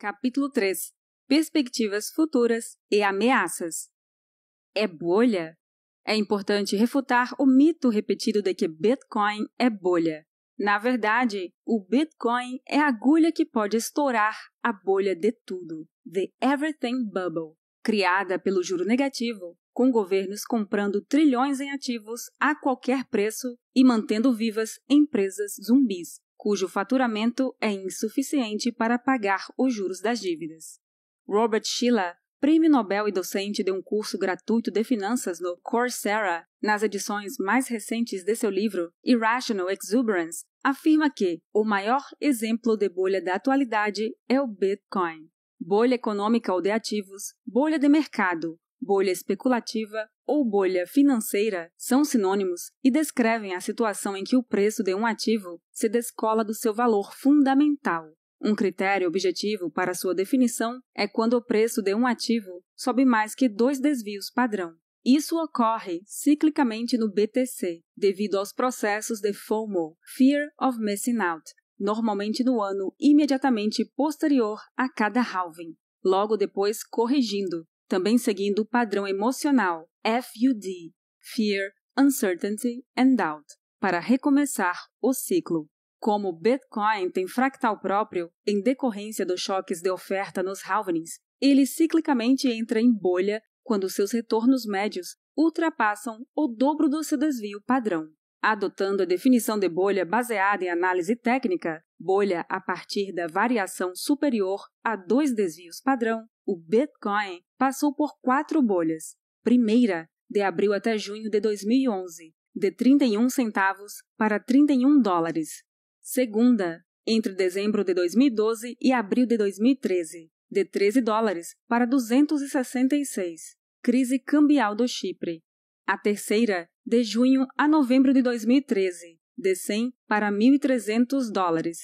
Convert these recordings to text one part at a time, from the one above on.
Capítulo 3 Perspectivas futuras e ameaças. É bolha? É importante refutar o mito repetido de que Bitcoin é bolha. Na verdade, o Bitcoin é a agulha que pode estourar a bolha de tudo, the everything bubble, criada pelo juro negativo, com governos comprando trilhões em ativos a qualquer preço e mantendo vivas empresas zumbis, cujo faturamento é insuficiente para pagar os juros das dívidas. Robert Schiller, prêmio Nobel e docente de um curso gratuito de finanças no Coursera, nas edições mais recentes de seu livro Irrational Exuberance, afirma que o maior exemplo de bolha da atualidade é o Bitcoin. Bolha econômica ou de ativos, bolha de mercado, bolha especulativa ou bolha financeira são sinônimos e descrevem a situação em que o preço de um ativo se descola do seu valor fundamental. Um critério objetivo para sua definição é quando o preço de um ativo sobe mais que dois desvios padrão. Isso ocorre ciclicamente no BTC, devido aos processos de FOMO, Fear of Missing Out, normalmente no ano imediatamente posterior a cada halving, logo depois corrigindo, também seguindo o padrão emocional FUD Fear, Uncertainty and Doubt para recomeçar o ciclo. Como o Bitcoin tem fractal próprio em decorrência dos choques de oferta nos halvings, ele ciclicamente entra em bolha quando seus retornos médios ultrapassam o dobro do seu desvio padrão. Adotando a definição de bolha baseada em análise técnica, bolha a partir da variação superior a dois desvios padrão o Bitcoin passou por quatro bolhas. Primeira, de abril até junho de 2011, de 31 centavos para 31 dólares. Segunda, entre dezembro de 2012 e abril de 2013, de 13 dólares para 266. Crise cambial do Chipre. A terceira, de junho a novembro de 2013, de 100 para 1.300 dólares.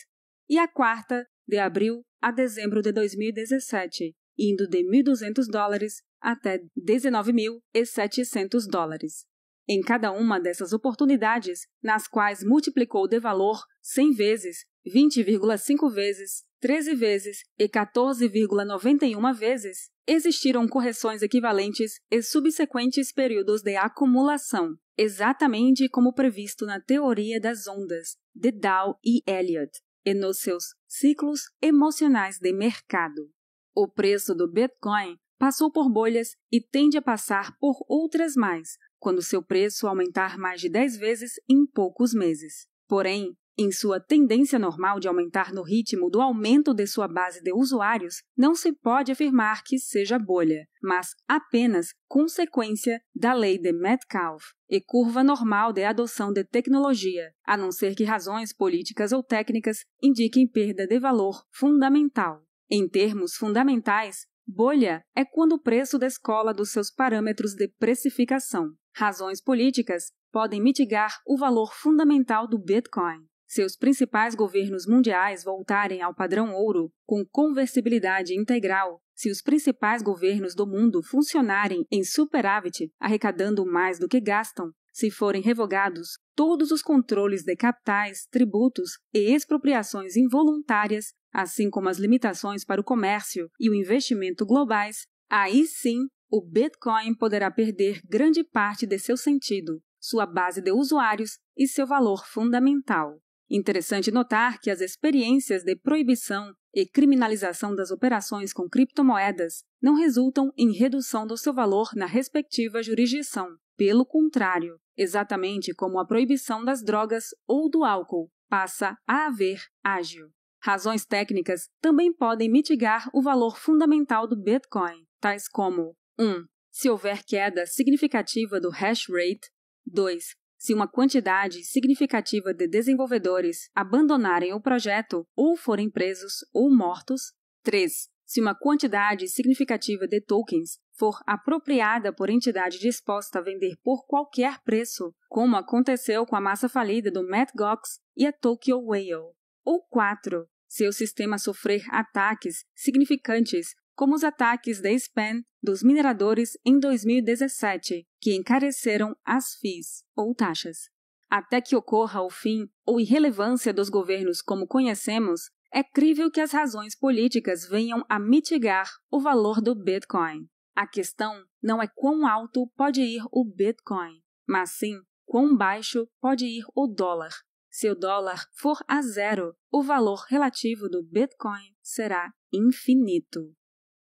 E a quarta, de abril a dezembro de 2017, indo de 1.200 dólares até 19.700 dólares. Em cada uma dessas oportunidades, nas quais multiplicou de valor 100 vezes, 20,5 vezes, 13 vezes e 14,91 vezes, existiram correções equivalentes e subsequentes períodos de acumulação, exatamente como previsto na teoria das ondas de Dow e Elliott e nos seus ciclos emocionais de mercado. O preço do Bitcoin passou por bolhas e tende a passar por outras mais, quando seu preço aumentar mais de 10 vezes em poucos meses. Porém, em sua tendência normal de aumentar no ritmo do aumento de sua base de usuários, não se pode afirmar que seja bolha, mas apenas consequência da lei de Metcalfe e curva normal de adoção de tecnologia, a não ser que razões políticas ou técnicas indiquem perda de valor fundamental. Em termos fundamentais, bolha é quando o preço descola dos seus parâmetros de precificação. Razões políticas podem mitigar o valor fundamental do Bitcoin. Se os principais governos mundiais voltarem ao padrão ouro, com conversibilidade integral, se os principais governos do mundo funcionarem em superávit, arrecadando mais do que gastam, se forem revogados todos os controles de capitais, tributos e expropriações involuntárias assim como as limitações para o comércio e o investimento globais, aí sim o Bitcoin poderá perder grande parte de seu sentido, sua base de usuários e seu valor fundamental. Interessante notar que as experiências de proibição e criminalização das operações com criptomoedas não resultam em redução do seu valor na respectiva jurisdição. Pelo contrário, exatamente como a proibição das drogas ou do álcool, passa a haver ágil. Razões técnicas também podem mitigar o valor fundamental do Bitcoin, tais como 1. Se houver queda significativa do hash rate, 2. Se uma quantidade significativa de desenvolvedores abandonarem o projeto ou forem presos ou mortos, 3. Se uma quantidade significativa de tokens for apropriada por entidade disposta a vender por qualquer preço, como aconteceu com a massa falida do Matt Gox e a Tokyo Whale. Ou 4 seu sistema sofrer ataques significantes, como os ataques da SPAN dos mineradores em 2017, que encareceram as FIIs, ou taxas. Até que ocorra o fim ou irrelevância dos governos como conhecemos, é crível que as razões políticas venham a mitigar o valor do Bitcoin. A questão não é quão alto pode ir o Bitcoin, mas sim quão baixo pode ir o dólar, se o dólar for a zero, o valor relativo do Bitcoin será infinito.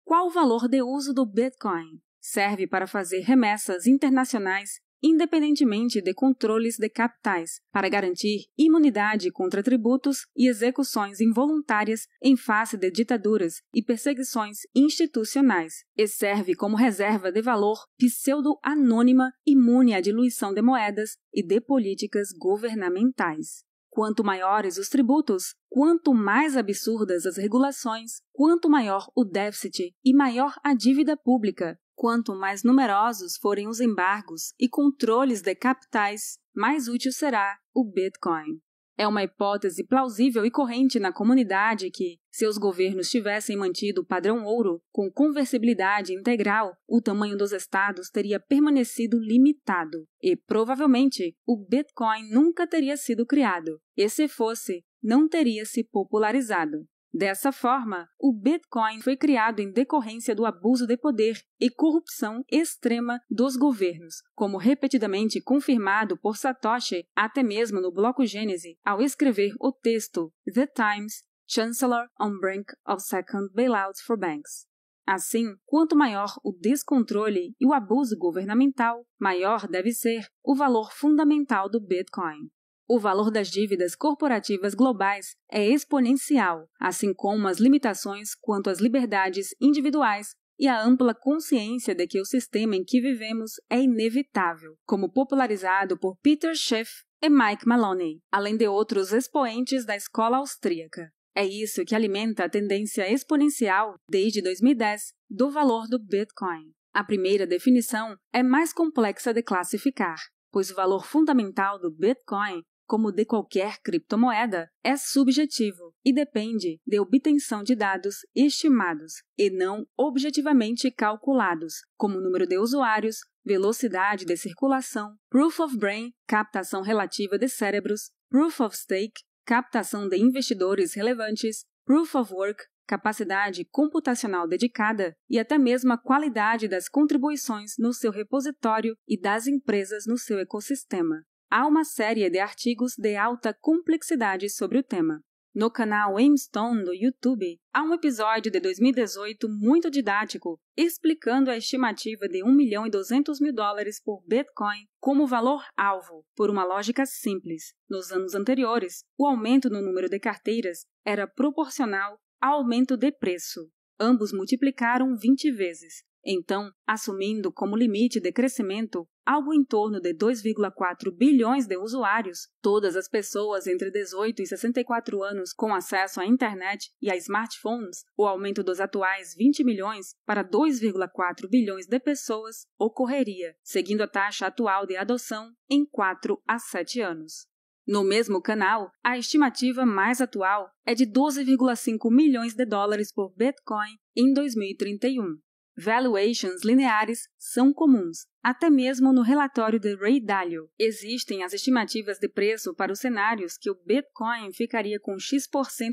Qual o valor de uso do Bitcoin? Serve para fazer remessas internacionais independentemente de controles de capitais, para garantir imunidade contra tributos e execuções involuntárias em face de ditaduras e perseguições institucionais, e serve como reserva de valor pseudo-anônima imune à diluição de moedas e de políticas governamentais. Quanto maiores os tributos, quanto mais absurdas as regulações, quanto maior o déficit e maior a dívida pública, Quanto mais numerosos forem os embargos e controles de capitais, mais útil será o Bitcoin. É uma hipótese plausível e corrente na comunidade que, se os governos tivessem mantido o padrão ouro com conversibilidade integral, o tamanho dos estados teria permanecido limitado e, provavelmente, o Bitcoin nunca teria sido criado, e se fosse, não teria se popularizado. Dessa forma, o Bitcoin foi criado em decorrência do abuso de poder e corrupção extrema dos governos, como repetidamente confirmado por Satoshi até mesmo no bloco Gênese, ao escrever o texto The Times Chancellor on Brink of Second Bailout for Banks. Assim, quanto maior o descontrole e o abuso governamental, maior deve ser o valor fundamental do Bitcoin. O valor das dívidas corporativas globais é exponencial, assim como as limitações quanto às liberdades individuais e a ampla consciência de que o sistema em que vivemos é inevitável, como popularizado por Peter Schiff e Mike Maloney, além de outros expoentes da escola austríaca. É isso que alimenta a tendência exponencial, desde 2010, do valor do Bitcoin. A primeira definição é mais complexa de classificar, pois o valor fundamental do Bitcoin como de qualquer criptomoeda, é subjetivo e depende de obtenção de dados estimados e não objetivamente calculados, como número de usuários, velocidade de circulação, proof of brain, captação relativa de cérebros, proof of stake, captação de investidores relevantes, proof of work, capacidade computacional dedicada e até mesmo a qualidade das contribuições no seu repositório e das empresas no seu ecossistema há uma série de artigos de alta complexidade sobre o tema. No canal Aimstone do YouTube, há um episódio de 2018 muito didático explicando a estimativa de 1 milhão e 200 mil dólares por Bitcoin como valor-alvo, por uma lógica simples. Nos anos anteriores, o aumento no número de carteiras era proporcional ao aumento de preço. Ambos multiplicaram 20 vezes, então, assumindo como limite de crescimento algo em torno de 2,4 bilhões de usuários, todas as pessoas entre 18 e 64 anos com acesso à internet e a smartphones, o aumento dos atuais 20 milhões para 2,4 bilhões de pessoas ocorreria, seguindo a taxa atual de adoção em 4 a 7 anos. No mesmo canal, a estimativa mais atual é de 12,5 milhões de dólares por Bitcoin em 2031. Valuations lineares são comuns, até mesmo no relatório de Ray Dalio. Existem as estimativas de preço para os cenários que o Bitcoin ficaria com X%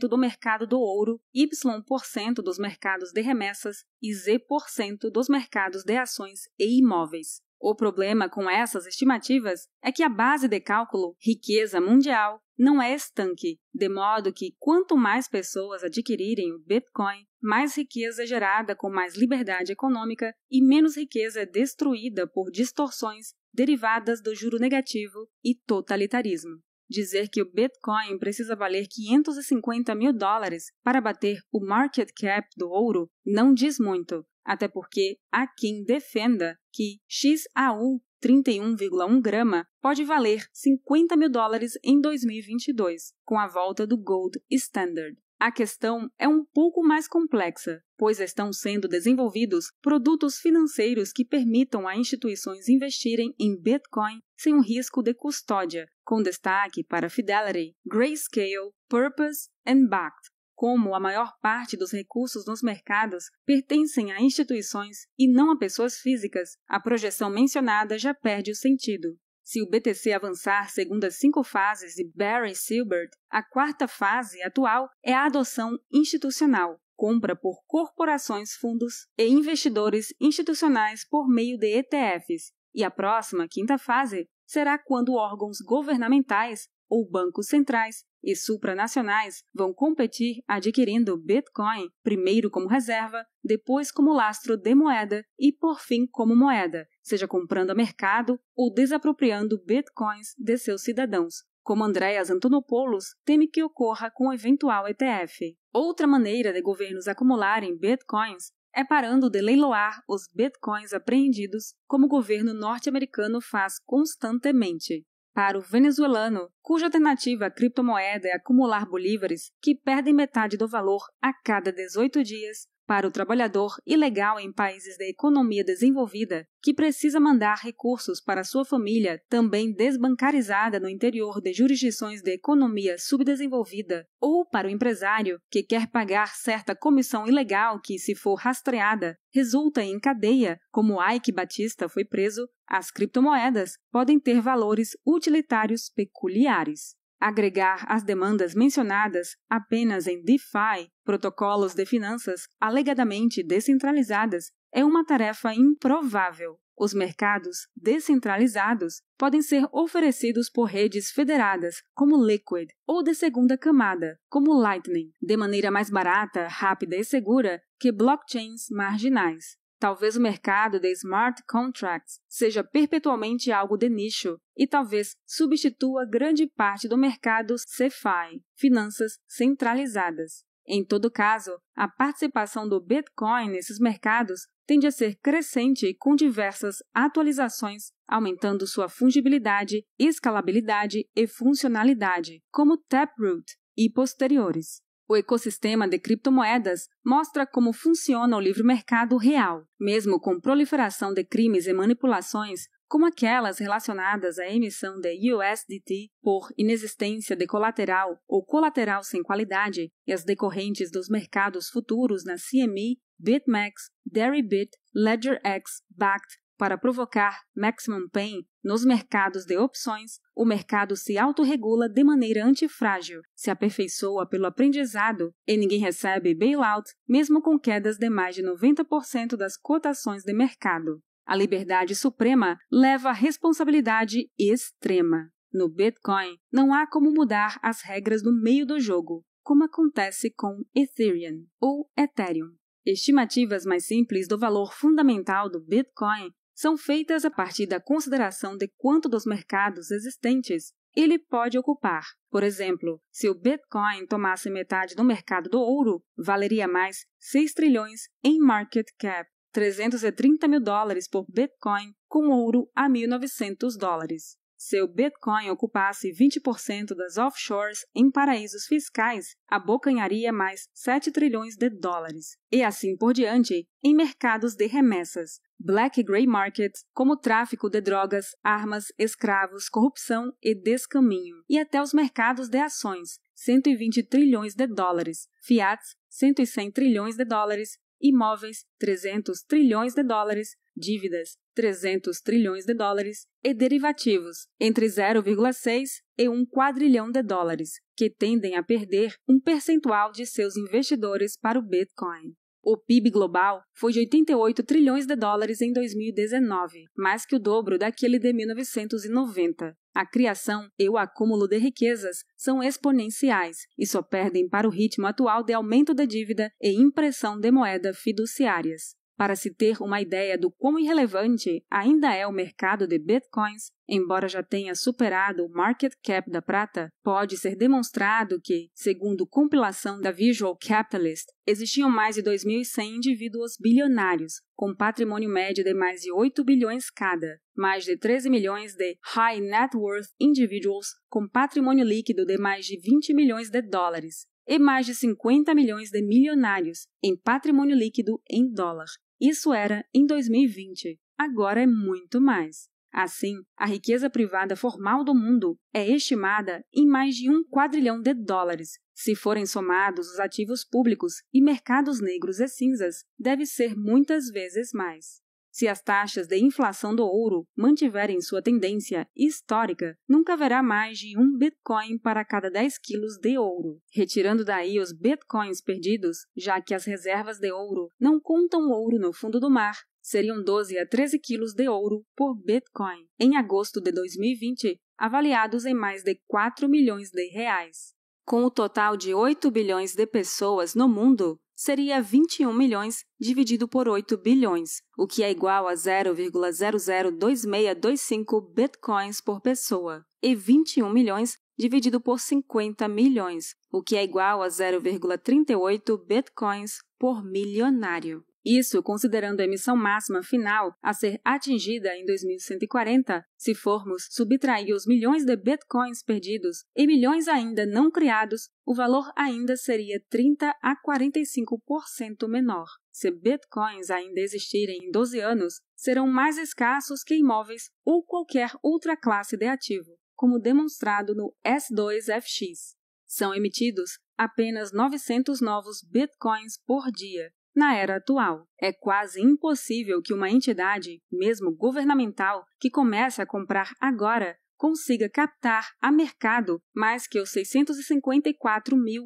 do mercado do ouro, Y% dos mercados de remessas e Z% dos mercados de ações e imóveis. O problema com essas estimativas é que a base de cálculo, riqueza mundial, não é estanque, de modo que quanto mais pessoas adquirirem o Bitcoin, mais riqueza é gerada com mais liberdade econômica e menos riqueza é destruída por distorções derivadas do juro negativo e totalitarismo. Dizer que o Bitcoin precisa valer 550 mil dólares para bater o market cap do ouro não diz muito, até porque há quem defenda que XAU 31,1 grama pode valer 50 mil dólares em 2022, com a volta do Gold Standard. A questão é um pouco mais complexa, pois estão sendo desenvolvidos produtos financeiros que permitam a instituições investirem em Bitcoin sem o risco de custódia, com destaque para Fidelity, Grayscale, Purpose e Bact. Como a maior parte dos recursos nos mercados pertencem a instituições e não a pessoas físicas, a projeção mencionada já perde o sentido. Se o BTC avançar segundo as cinco fases de Barry Silbert, a quarta fase atual é a adoção institucional, compra por corporações, fundos e investidores institucionais por meio de ETFs, e a próxima, quinta fase, será quando órgãos governamentais ou bancos centrais e supranacionais vão competir adquirindo Bitcoin, primeiro como reserva, depois como lastro de moeda e por fim como moeda, seja comprando a mercado ou desapropriando Bitcoins de seus cidadãos, como Andreas Antonopoulos teme que ocorra com o eventual ETF. Outra maneira de governos acumularem bitcoins é parando de leiloar os bitcoins apreendidos, como o governo norte-americano faz constantemente para o venezuelano, cuja alternativa à criptomoeda é acumular bolívares que perdem metade do valor a cada 18 dias para o trabalhador ilegal em países da economia desenvolvida que precisa mandar recursos para sua família, também desbancarizada no interior de jurisdições de economia subdesenvolvida, ou para o empresário que quer pagar certa comissão ilegal que, se for rastreada, resulta em cadeia, como Ike Batista foi preso, as criptomoedas podem ter valores utilitários peculiares. Agregar as demandas mencionadas apenas em DeFi, protocolos de finanças alegadamente descentralizadas, é uma tarefa improvável. Os mercados descentralizados podem ser oferecidos por redes federadas, como Liquid, ou de segunda camada, como Lightning, de maneira mais barata, rápida e segura que blockchains marginais. Talvez o mercado de smart contracts seja perpetuamente algo de nicho e talvez substitua grande parte do mercado CeFi, finanças centralizadas. Em todo caso, a participação do Bitcoin nesses mercados tende a ser crescente com diversas atualizações, aumentando sua fungibilidade, escalabilidade e funcionalidade, como Taproot e posteriores. O ecossistema de criptomoedas mostra como funciona o livre mercado real, mesmo com proliferação de crimes e manipulações como aquelas relacionadas à emissão de USDT por inexistência de colateral ou colateral sem qualidade e as decorrentes dos mercados futuros na CME, BitMEX, Deribit, LedgerX, BACT para provocar maximum pain nos mercados de opções, o mercado se autorregula de maneira antifrágil, se aperfeiçoa pelo aprendizado e ninguém recebe bailout, mesmo com quedas de mais de 90% das cotações de mercado. A liberdade suprema leva a responsabilidade extrema. No Bitcoin, não há como mudar as regras no meio do jogo, como acontece com Ethereum ou Ethereum. Estimativas mais simples do valor fundamental do Bitcoin são feitas a partir da consideração de quanto dos mercados existentes ele pode ocupar. Por exemplo, se o Bitcoin tomasse metade do mercado do ouro, valeria mais 6 trilhões em market cap, 330 mil dólares por Bitcoin, com ouro a 1.900 dólares se o Bitcoin ocupasse 20% das offshores em paraísos fiscais, abocanharia mais 7 trilhões de dólares, e assim por diante, em mercados de remessas, black grey markets, como tráfico de drogas, armas, escravos, corrupção e descaminho, e até os mercados de ações, 120 trilhões de dólares, fiats, 110 trilhões de dólares imóveis 300 trilhões de dólares, dívidas 300 trilhões de dólares e derivativos entre 0,6 e 1 quadrilhão de dólares, que tendem a perder um percentual de seus investidores para o Bitcoin. O PIB global foi de 88 trilhões de dólares em 2019, mais que o dobro daquele de 1990. A criação e o acúmulo de riquezas são exponenciais e só perdem para o ritmo atual de aumento da dívida e impressão de moeda fiduciárias. Para se ter uma ideia do quão irrelevante ainda é o mercado de bitcoins, embora já tenha superado o market cap da prata, pode ser demonstrado que, segundo compilação da Visual Capitalist, existiam mais de 2.100 indivíduos bilionários, com patrimônio médio de mais de 8 bilhões cada, mais de 13 milhões de high net worth individuals com patrimônio líquido de mais de 20 milhões de dólares, e mais de 50 milhões de milionários em patrimônio líquido em dólar. Isso era em 2020. Agora é muito mais. Assim, a riqueza privada formal do mundo é estimada em mais de um quadrilhão de dólares. Se forem somados os ativos públicos e mercados negros e cinzas, deve ser muitas vezes mais. Se as taxas de inflação do ouro mantiverem sua tendência histórica, nunca haverá mais de um Bitcoin para cada 10 quilos de ouro, retirando daí os Bitcoins perdidos, já que as reservas de ouro não contam ouro no fundo do mar, seriam 12 a 13 quilos de ouro por Bitcoin, em agosto de 2020, avaliados em mais de 4 milhões de reais. Com o total de 8 bilhões de pessoas no mundo, seria 21 milhões dividido por 8 bilhões, o que é igual a 0,002625 bitcoins por pessoa, e 21 milhões dividido por 50 milhões, o que é igual a 0,38 bitcoins por milionário. Isso considerando a emissão máxima final a ser atingida em 2140, se formos subtrair os milhões de bitcoins perdidos e milhões ainda não criados, o valor ainda seria 30 a 45% menor. Se bitcoins ainda existirem em 12 anos, serão mais escassos que imóveis ou qualquer outra classe de ativo, como demonstrado no S2FX. São emitidos apenas 900 novos bitcoins por dia, na era atual, é quase impossível que uma entidade, mesmo governamental, que comece a comprar agora consiga captar a mercado mais que os 654.885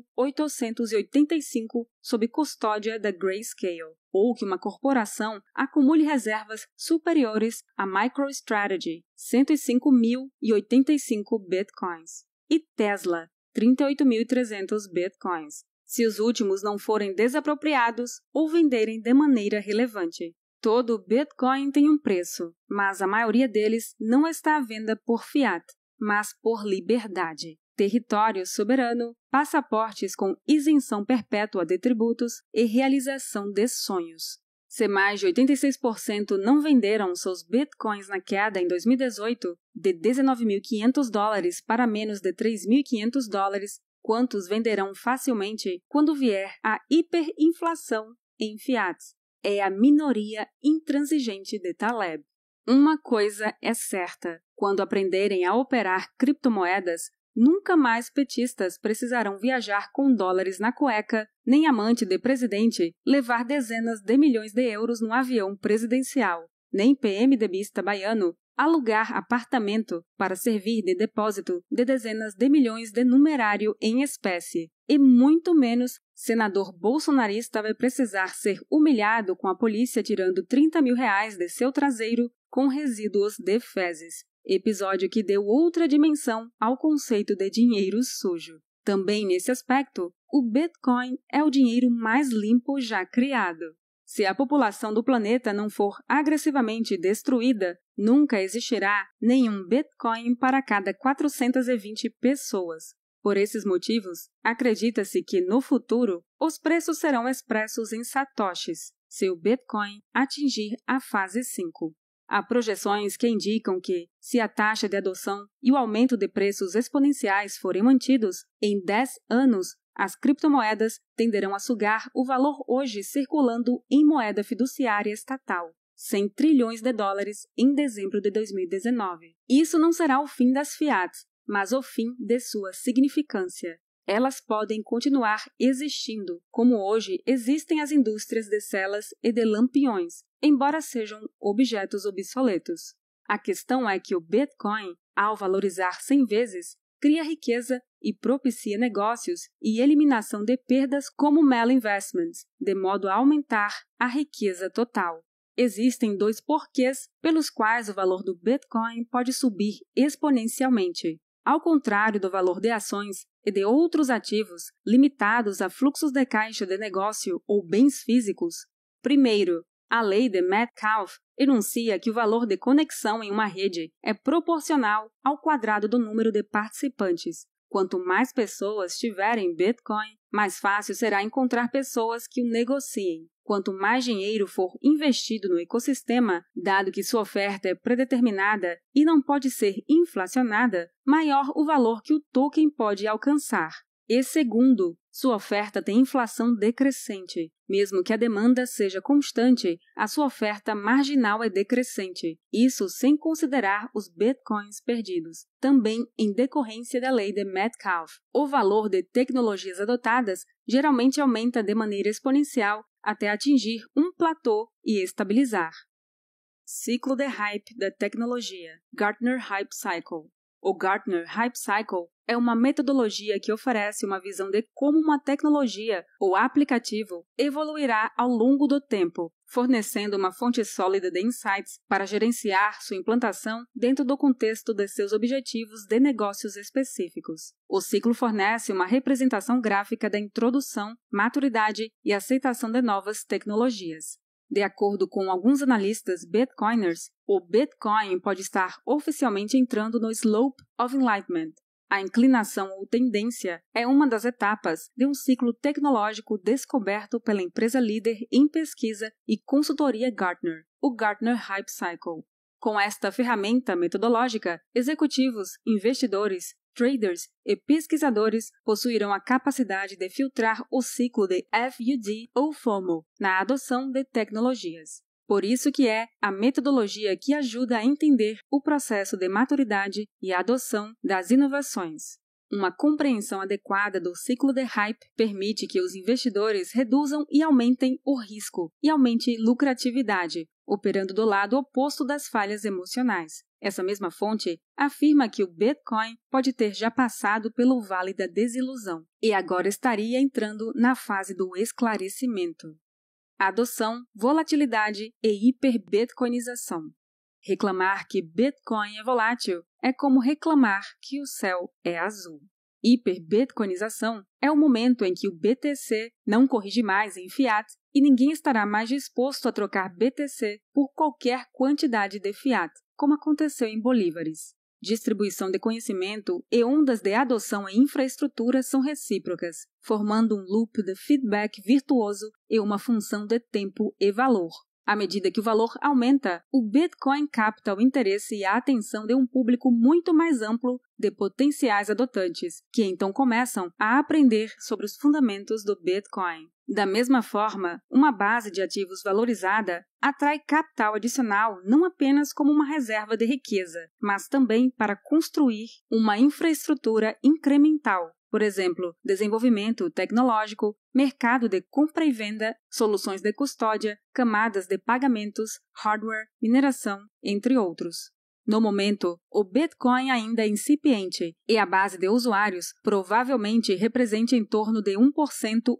sob custódia da Grayscale, ou que uma corporação acumule reservas superiores a MicroStrategy 105.085 bitcoins e Tesla 38.300 bitcoins se os últimos não forem desapropriados ou venderem de maneira relevante. Todo Bitcoin tem um preço, mas a maioria deles não está à venda por fiat, mas por liberdade, território soberano, passaportes com isenção perpétua de tributos e realização de sonhos. Se mais de 86% não venderam seus bitcoins na queda em 2018, de 19.500 dólares para menos de 3.500 dólares, quantos venderão facilmente quando vier a hiperinflação em fiat. É a minoria intransigente de Taleb. Uma coisa é certa: quando aprenderem a operar criptomoedas, nunca mais petistas precisarão viajar com dólares na cueca, nem amante de presidente levar dezenas de milhões de euros no avião presidencial, nem PMDBista baiano alugar apartamento para servir de depósito de dezenas de milhões de numerário em espécie. E muito menos senador bolsonarista vai precisar ser humilhado com a polícia tirando 30 mil reais de seu traseiro com resíduos de fezes. Episódio que deu outra dimensão ao conceito de dinheiro sujo. Também nesse aspecto, o Bitcoin é o dinheiro mais limpo já criado. Se a população do planeta não for agressivamente destruída, Nunca existirá nenhum Bitcoin para cada 420 pessoas. Por esses motivos, acredita-se que no futuro os preços serão expressos em satoshis, se o Bitcoin atingir a fase 5. Há projeções que indicam que, se a taxa de adoção e o aumento de preços exponenciais forem mantidos, em 10 anos as criptomoedas tenderão a sugar o valor hoje circulando em moeda fiduciária estatal. 100 trilhões de dólares em dezembro de 2019. Isso não será o fim das fiat, mas o fim de sua significância. Elas podem continuar existindo, como hoje existem as indústrias de celas e de lampiões, embora sejam objetos obsoletos. A questão é que o Bitcoin, ao valorizar 100 vezes, cria riqueza e propicia negócios e eliminação de perdas como Mel Investments, de modo a aumentar a riqueza total. Existem dois porquês pelos quais o valor do Bitcoin pode subir exponencialmente. Ao contrário do valor de ações e de outros ativos limitados a fluxos de caixa de negócio ou bens físicos, primeiro, a lei de Metcalfe enuncia que o valor de conexão em uma rede é proporcional ao quadrado do número de participantes. Quanto mais pessoas tiverem Bitcoin, mais fácil será encontrar pessoas que o negociem quanto mais dinheiro for investido no ecossistema, dado que sua oferta é predeterminada e não pode ser inflacionada, maior o valor que o token pode alcançar. E segundo, sua oferta tem inflação decrescente. Mesmo que a demanda seja constante, a sua oferta marginal é decrescente, isso sem considerar os bitcoins perdidos, também em decorrência da lei de Metcalfe. O valor de tecnologias adotadas geralmente aumenta de maneira exponencial até atingir um platô e estabilizar. Ciclo de hype da tecnologia Gartner Hype Cycle o Gartner Hype Cycle é uma metodologia que oferece uma visão de como uma tecnologia ou aplicativo evoluirá ao longo do tempo, fornecendo uma fonte sólida de insights para gerenciar sua implantação dentro do contexto de seus objetivos de negócios específicos. O ciclo fornece uma representação gráfica da introdução, maturidade e aceitação de novas tecnologias. De acordo com alguns analistas Bitcoiners, o Bitcoin pode estar oficialmente entrando no slope of enlightenment. A inclinação ou tendência é uma das etapas de um ciclo tecnológico descoberto pela empresa líder em pesquisa e consultoria Gartner, o Gartner Hype Cycle. Com esta ferramenta metodológica, executivos, investidores traders e pesquisadores possuirão a capacidade de filtrar o ciclo de FUD ou FOMO na adoção de tecnologias. Por isso que é a metodologia que ajuda a entender o processo de maturidade e adoção das inovações. Uma compreensão adequada do ciclo de hype permite que os investidores reduzam e aumentem o risco e aumente lucratividade, operando do lado oposto das falhas emocionais, essa mesma fonte afirma que o Bitcoin pode ter já passado pelo vale da desilusão e agora estaria entrando na fase do esclarecimento. Adoção, volatilidade e hiperbitcoinização. Reclamar que Bitcoin é volátil é como reclamar que o céu é azul. Hiperbitcoinização é o momento em que o BTC não corrige mais em fiat e ninguém estará mais disposto a trocar BTC por qualquer quantidade de fiat, como aconteceu em Bolívares. Distribuição de conhecimento e ondas de adoção em infraestrutura são recíprocas, formando um loop de feedback virtuoso e uma função de tempo e valor. À medida que o valor aumenta, o Bitcoin capta o interesse e a atenção de um público muito mais amplo de potenciais adotantes, que então começam a aprender sobre os fundamentos do Bitcoin. Da mesma forma, uma base de ativos valorizada atrai capital adicional não apenas como uma reserva de riqueza, mas também para construir uma infraestrutura incremental por exemplo, desenvolvimento tecnológico, mercado de compra e venda, soluções de custódia, camadas de pagamentos, hardware, mineração, entre outros. No momento, o Bitcoin ainda é incipiente e a base de usuários provavelmente representa em torno de 1%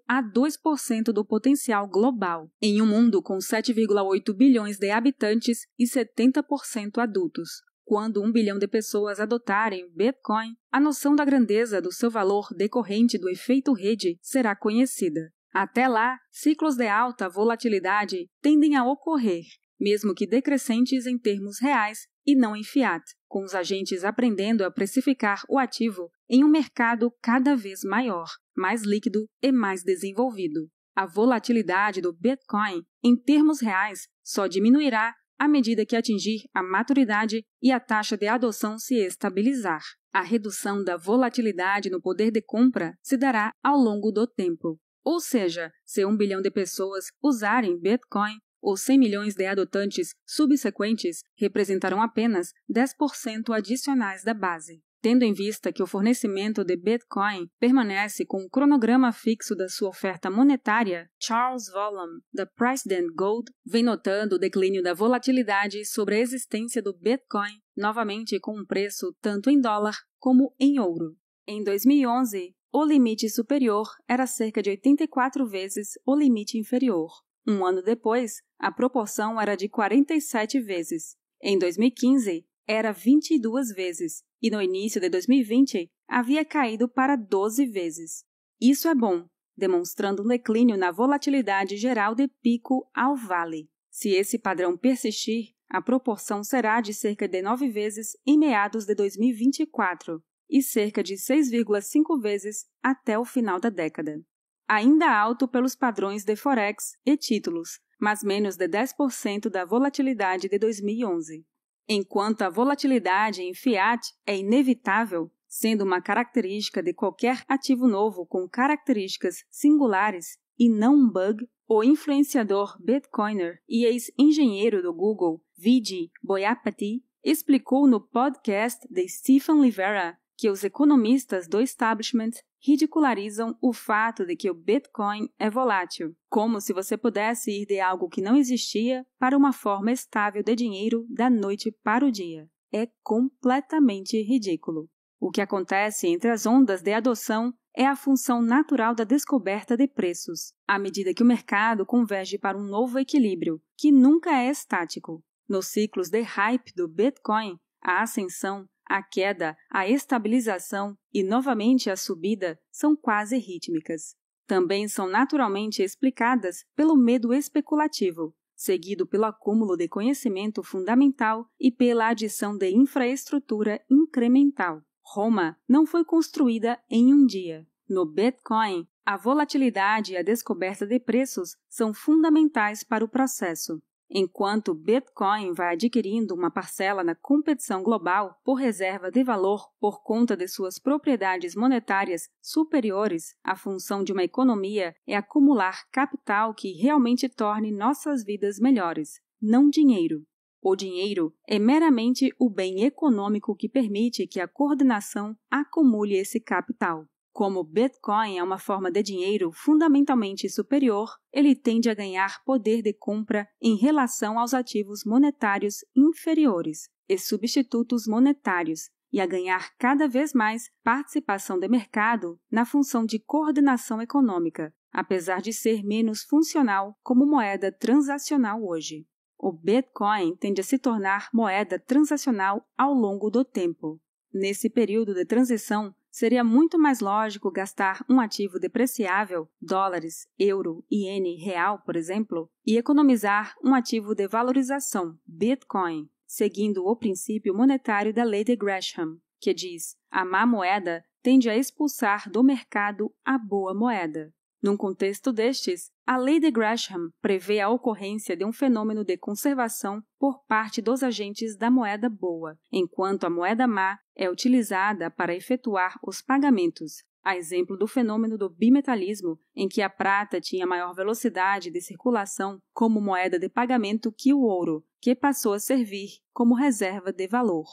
a 2% do potencial global, em um mundo com 7,8 bilhões de habitantes e 70% adultos quando um bilhão de pessoas adotarem o Bitcoin, a noção da grandeza do seu valor decorrente do efeito rede será conhecida. Até lá, ciclos de alta volatilidade tendem a ocorrer, mesmo que decrescentes em termos reais e não em fiat, com os agentes aprendendo a precificar o ativo em um mercado cada vez maior, mais líquido e mais desenvolvido. A volatilidade do Bitcoin, em termos reais, só diminuirá à medida que atingir a maturidade e a taxa de adoção se estabilizar. A redução da volatilidade no poder de compra se dará ao longo do tempo. Ou seja, se um bilhão de pessoas usarem Bitcoin, os 100 milhões de adotantes subsequentes representarão apenas 10% adicionais da base tendo em vista que o fornecimento de Bitcoin permanece com o um cronograma fixo da sua oferta monetária, Charles Vollum, da President Gold, vem notando o declínio da volatilidade sobre a existência do Bitcoin, novamente com um preço tanto em dólar como em ouro. Em 2011, o limite superior era cerca de 84 vezes o limite inferior. Um ano depois, a proporção era de 47 vezes. Em 2015, era 22 vezes e no início de 2020 havia caído para 12 vezes. Isso é bom, demonstrando um declínio na volatilidade geral de pico ao vale. Se esse padrão persistir, a proporção será de cerca de 9 vezes em meados de 2024 e cerca de 6,5 vezes até o final da década. Ainda alto pelos padrões de Forex e títulos, mas menos de 10% da volatilidade de 2011. Enquanto a volatilidade em fiat é inevitável, sendo uma característica de qualquer ativo novo com características singulares e não um bug, o influenciador Bitcoiner e ex-engenheiro do Google, Vidi Boyapati, explicou no podcast de Stephen Livera que os economistas do establishment ridicularizam o fato de que o Bitcoin é volátil, como se você pudesse ir de algo que não existia para uma forma estável de dinheiro da noite para o dia. É completamente ridículo. O que acontece entre as ondas de adoção é a função natural da descoberta de preços, à medida que o mercado converge para um novo equilíbrio, que nunca é estático. Nos ciclos de hype do Bitcoin, a ascensão a queda, a estabilização e novamente a subida são quase rítmicas. Também são naturalmente explicadas pelo medo especulativo, seguido pelo acúmulo de conhecimento fundamental e pela adição de infraestrutura incremental. Roma não foi construída em um dia. No Bitcoin, a volatilidade e a descoberta de preços são fundamentais para o processo enquanto o Bitcoin vai adquirindo uma parcela na competição global por reserva de valor por conta de suas propriedades monetárias superiores, a função de uma economia é acumular capital que realmente torne nossas vidas melhores, não dinheiro. O dinheiro é meramente o bem econômico que permite que a coordenação acumule esse capital. Como Bitcoin é uma forma de dinheiro fundamentalmente superior, ele tende a ganhar poder de compra em relação aos ativos monetários inferiores e substitutos monetários, e a ganhar cada vez mais participação de mercado na função de coordenação econômica, apesar de ser menos funcional como moeda transacional hoje. O Bitcoin tende a se tornar moeda transacional ao longo do tempo. Nesse período de transição, Seria muito mais lógico gastar um ativo depreciável, dólares, euro, iene, real, por exemplo, e economizar um ativo de valorização, Bitcoin, seguindo o princípio monetário da lei de Gresham, que diz: a má moeda tende a expulsar do mercado a boa moeda. Num contexto destes, a lei de Gresham prevê a ocorrência de um fenômeno de conservação por parte dos agentes da moeda boa, enquanto a moeda má é utilizada para efetuar os pagamentos, a exemplo do fenômeno do bimetalismo, em que a prata tinha maior velocidade de circulação como moeda de pagamento que o ouro, que passou a servir como reserva de valor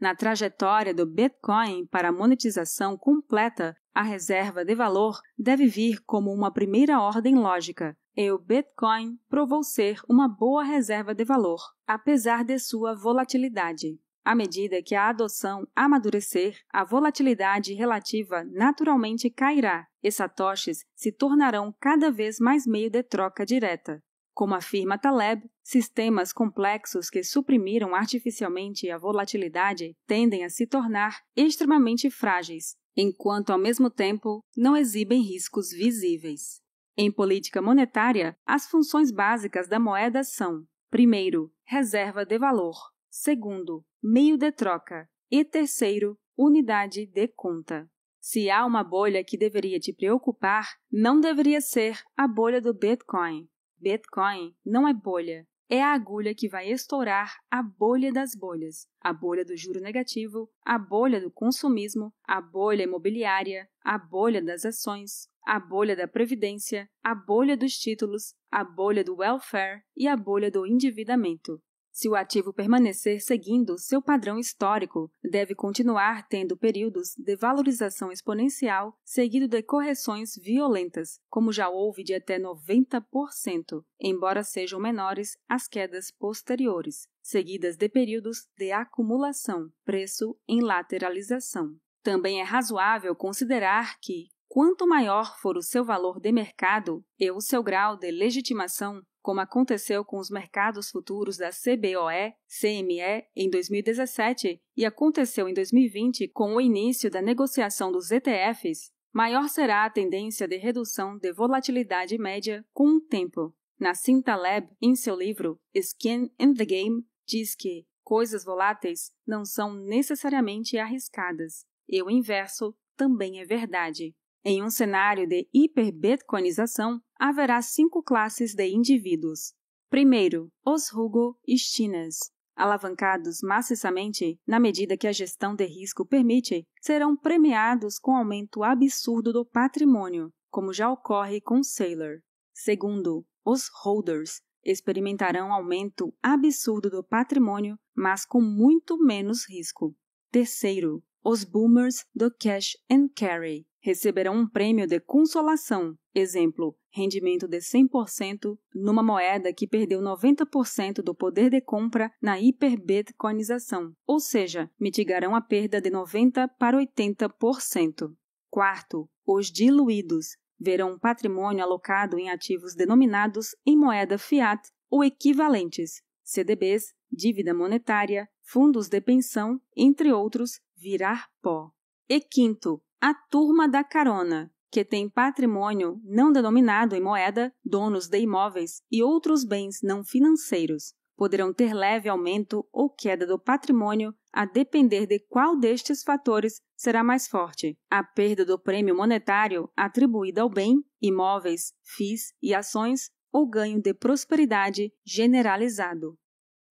na trajetória do Bitcoin para a monetização completa, a reserva de valor deve vir como uma primeira ordem lógica, e o Bitcoin provou ser uma boa reserva de valor, apesar de sua volatilidade. À medida que a adoção amadurecer, a volatilidade relativa naturalmente cairá e satoshis se tornarão cada vez mais meio de troca direta. Como afirma Taleb, sistemas complexos que suprimiram artificialmente a volatilidade tendem a se tornar extremamente frágeis, enquanto ao mesmo tempo não exibem riscos visíveis. Em política monetária, as funções básicas da moeda são: primeiro, reserva de valor, segundo, meio de troca e terceiro, unidade de conta. Se há uma bolha que deveria te preocupar, não deveria ser a bolha do Bitcoin. Bitcoin não é bolha, é a agulha que vai estourar a bolha das bolhas, a bolha do juro negativo, a bolha do consumismo, a bolha imobiliária, a bolha das ações, a bolha da previdência, a bolha dos títulos, a bolha do welfare e a bolha do endividamento. Se o ativo permanecer seguindo seu padrão histórico, deve continuar tendo períodos de valorização exponencial seguido de correções violentas, como já houve de até 90%, embora sejam menores as quedas posteriores, seguidas de períodos de acumulação, preço em lateralização. Também é razoável considerar que, Quanto maior for o seu valor de mercado e o seu grau de legitimação, como aconteceu com os mercados futuros da CBOE, CME em 2017 e aconteceu em 2020 com o início da negociação dos ETFs, maior será a tendência de redução de volatilidade média com o tempo. Cinta Lab, em seu livro Skin in the Game, diz que coisas voláteis não são necessariamente arriscadas, e o inverso também é verdade. Em um cenário de hiperbetconização haverá cinco classes de indivíduos. Primeiro, os e Chinas. alavancados maciçamente na medida que a gestão de risco permite, serão premiados com aumento absurdo do patrimônio, como já ocorre com Sailor. Segundo, os holders experimentarão aumento absurdo do patrimônio, mas com muito menos risco. Terceiro, os boomers do Cash and Carry receberão um prêmio de consolação, exemplo, rendimento de 100% numa moeda que perdeu 90% do poder de compra na hiperbitcoinização, ou seja, mitigarão a perda de 90% para 80%. Quarto, os diluídos verão um patrimônio alocado em ativos denominados em moeda fiat ou equivalentes, CDBs, dívida monetária, fundos de pensão, entre outros, virar pó. E quinto, a turma da carona, que tem patrimônio não denominado em moeda, donos de imóveis e outros bens não financeiros, poderão ter leve aumento ou queda do patrimônio a depender de qual destes fatores será mais forte: a perda do prêmio monetário atribuído ao bem, imóveis, FIIs e ações, ou ganho de prosperidade generalizado.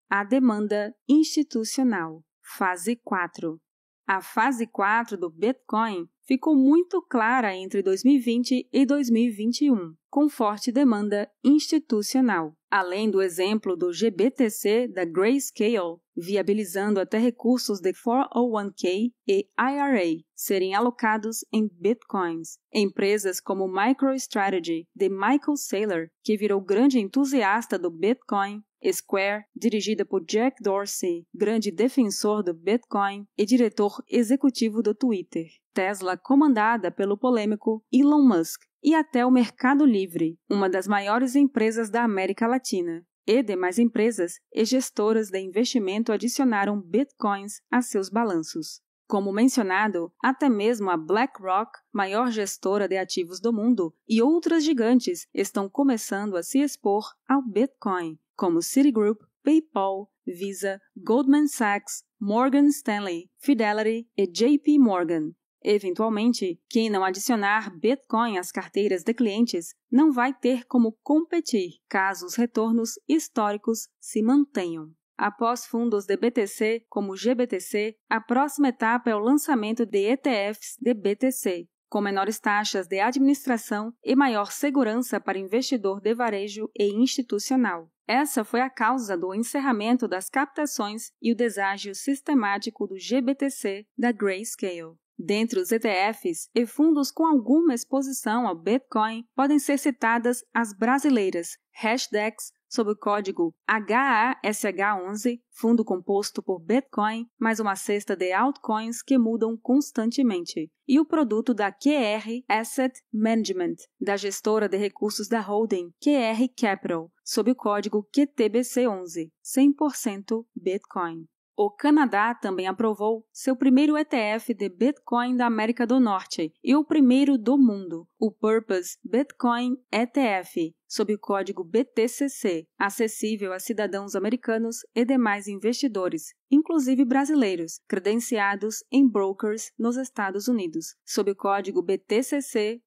A demanda institucional, fase 4. A fase 4 do Bitcoin ficou muito clara entre 2020 e 2021, com forte demanda institucional. Além do exemplo do GBTC da Grayscale, viabilizando até recursos de 401k e IRA serem alocados em bitcoins. Empresas como MicroStrategy, de Michael Saylor, que virou grande entusiasta do Bitcoin, Square, dirigida por Jack Dorsey, grande defensor do Bitcoin e diretor executivo do Twitter. Tesla, comandada pelo polêmico Elon Musk, e até o Mercado Livre, uma das maiores empresas da América Latina. E demais empresas e gestoras de investimento adicionaram bitcoins a seus balanços. Como mencionado, até mesmo a BlackRock, maior gestora de ativos do mundo, e outras gigantes estão começando a se expor ao Bitcoin como Citigroup, PayPal, Visa, Goldman Sachs, Morgan Stanley, Fidelity e JP Morgan. Eventualmente, quem não adicionar Bitcoin às carteiras de clientes não vai ter como competir caso os retornos históricos se mantenham. Após fundos de BTC, como GBTC, a próxima etapa é o lançamento de ETFs de BTC, com menores taxas de administração e maior segurança para investidor de varejo e institucional. Essa foi a causa do encerramento das captações e o deságio sistemático do GBTC da Grayscale. Dentre os ETFs e fundos com alguma exposição ao Bitcoin, podem ser citadas as brasileiras Hashdex, sob o código HASH11, fundo composto por Bitcoin, mais uma cesta de altcoins que mudam constantemente, e o produto da QR Asset Management, da gestora de recursos da holding QR Capital, sob o código QTBC11, 100% Bitcoin. O Canadá também aprovou seu primeiro ETF de Bitcoin da América do Norte e o primeiro do mundo, o Purpose Bitcoin ETF, sob o código BTCC, acessível a cidadãos americanos e demais investidores, inclusive brasileiros, credenciados em brokers nos Estados Unidos, sob o código BTCC.U-TO.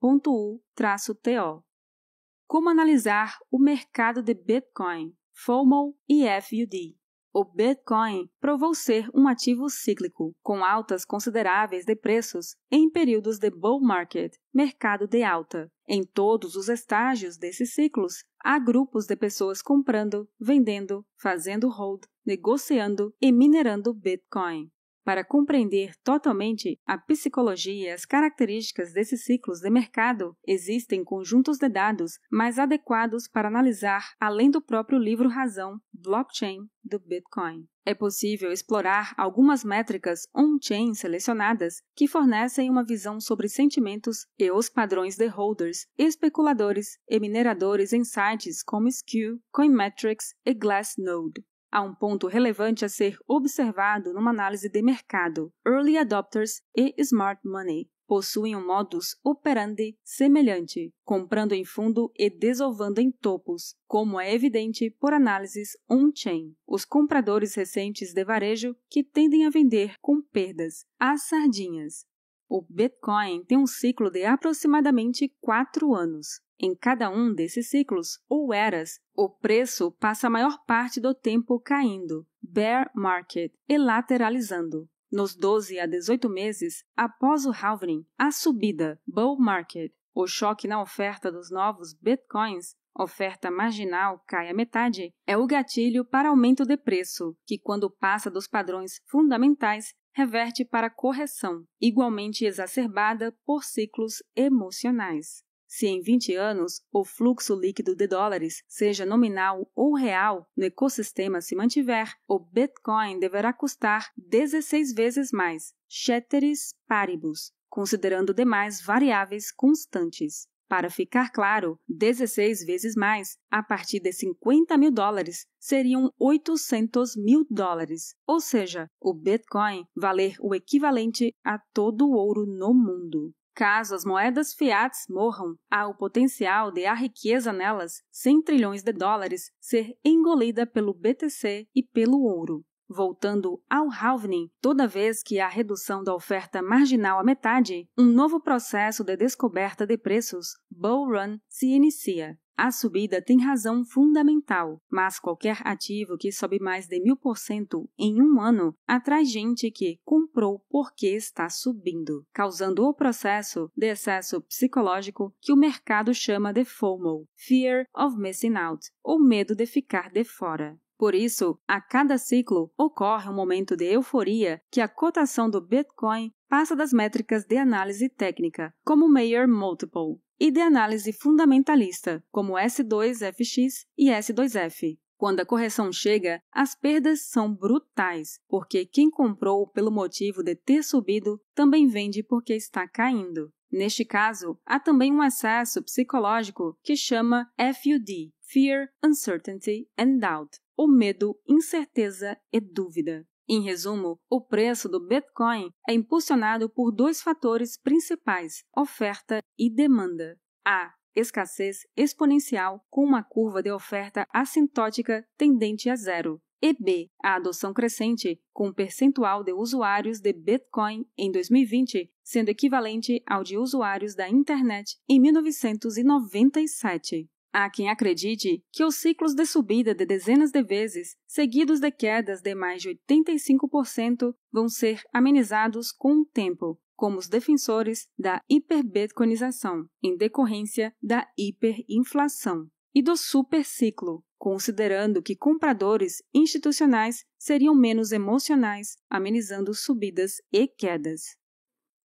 Como analisar o mercado de Bitcoin, FOMO e FUD? O Bitcoin provou ser um ativo cíclico, com altas consideráveis de preços em períodos de bull market, mercado de alta. Em todos os estágios desses ciclos, há grupos de pessoas comprando, vendendo, fazendo hold, negociando e minerando Bitcoin. Para compreender totalmente a psicologia e as características desses ciclos de mercado, existem conjuntos de dados mais adequados para analisar, além do próprio livro Razão, Blockchain do Bitcoin. É possível explorar algumas métricas on-chain selecionadas que fornecem uma visão sobre sentimentos e os padrões de holders, especuladores e mineradores em sites como Skew, Coinmetrics e Glassnode. Há um ponto relevante a ser observado numa análise de mercado. Early adopters e smart money possuem um modus operandi semelhante, comprando em fundo e desovando em topos, como é evidente por análises on-chain. Os compradores recentes de varejo que tendem a vender com perdas, as sardinhas. O Bitcoin tem um ciclo de aproximadamente 4 anos. Em cada um desses ciclos, ou eras, o preço passa a maior parte do tempo caindo, bear market, e lateralizando. Nos 12 a 18 meses, após o halving, a subida, bull market, o choque na oferta dos novos bitcoins, oferta marginal cai a metade, é o gatilho para aumento de preço, que quando passa dos padrões fundamentais, reverte para correção, igualmente exacerbada por ciclos emocionais. Se em 20 anos o fluxo líquido de dólares, seja nominal ou real, no ecossistema se mantiver, o Bitcoin deverá custar 16 vezes mais, ceteris paribus, considerando demais variáveis constantes. Para ficar claro, 16 vezes mais, a partir de 50 mil dólares, seriam 800 mil dólares, ou seja, o Bitcoin valer o equivalente a todo o ouro no mundo. Caso as moedas fiat morram, há o potencial de a riqueza nelas, 100 trilhões de dólares, ser engolida pelo BTC e pelo ouro. Voltando ao Halving, toda vez que há redução da oferta marginal à metade, um novo processo de descoberta de preços, bull run, se inicia. A subida tem razão fundamental, mas qualquer ativo que sobe mais de 1.000% em um ano atrai gente que comprou porque está subindo, causando o processo de excesso psicológico que o mercado chama de FOMO, Fear of Missing Out, ou medo de ficar de fora. Por isso, a cada ciclo ocorre um momento de euforia que a cotação do Bitcoin passa das métricas de análise técnica, como Mayer Multiple, e de análise fundamentalista, como S2FX e S2F. Quando a correção chega, as perdas são brutais, porque quem comprou pelo motivo de ter subido também vende porque está caindo. Neste caso, há também um acesso psicológico que chama FUD Fear, Uncertainty and Doubt o medo, incerteza e dúvida. Em resumo, o preço do Bitcoin é impulsionado por dois fatores principais: oferta e demanda. A escassez exponencial com uma curva de oferta assintótica tendente a zero. E B, a adoção crescente, com um percentual de usuários de Bitcoin em 2020 sendo equivalente ao de usuários da internet em 1997. Há quem acredite que os ciclos de subida de dezenas de vezes, seguidos de quedas de mais de 85%, vão ser amenizados com o tempo, como os defensores da hiperbitcoinização, em decorrência da hiperinflação, e do superciclo, considerando que compradores institucionais seriam menos emocionais, amenizando subidas e quedas.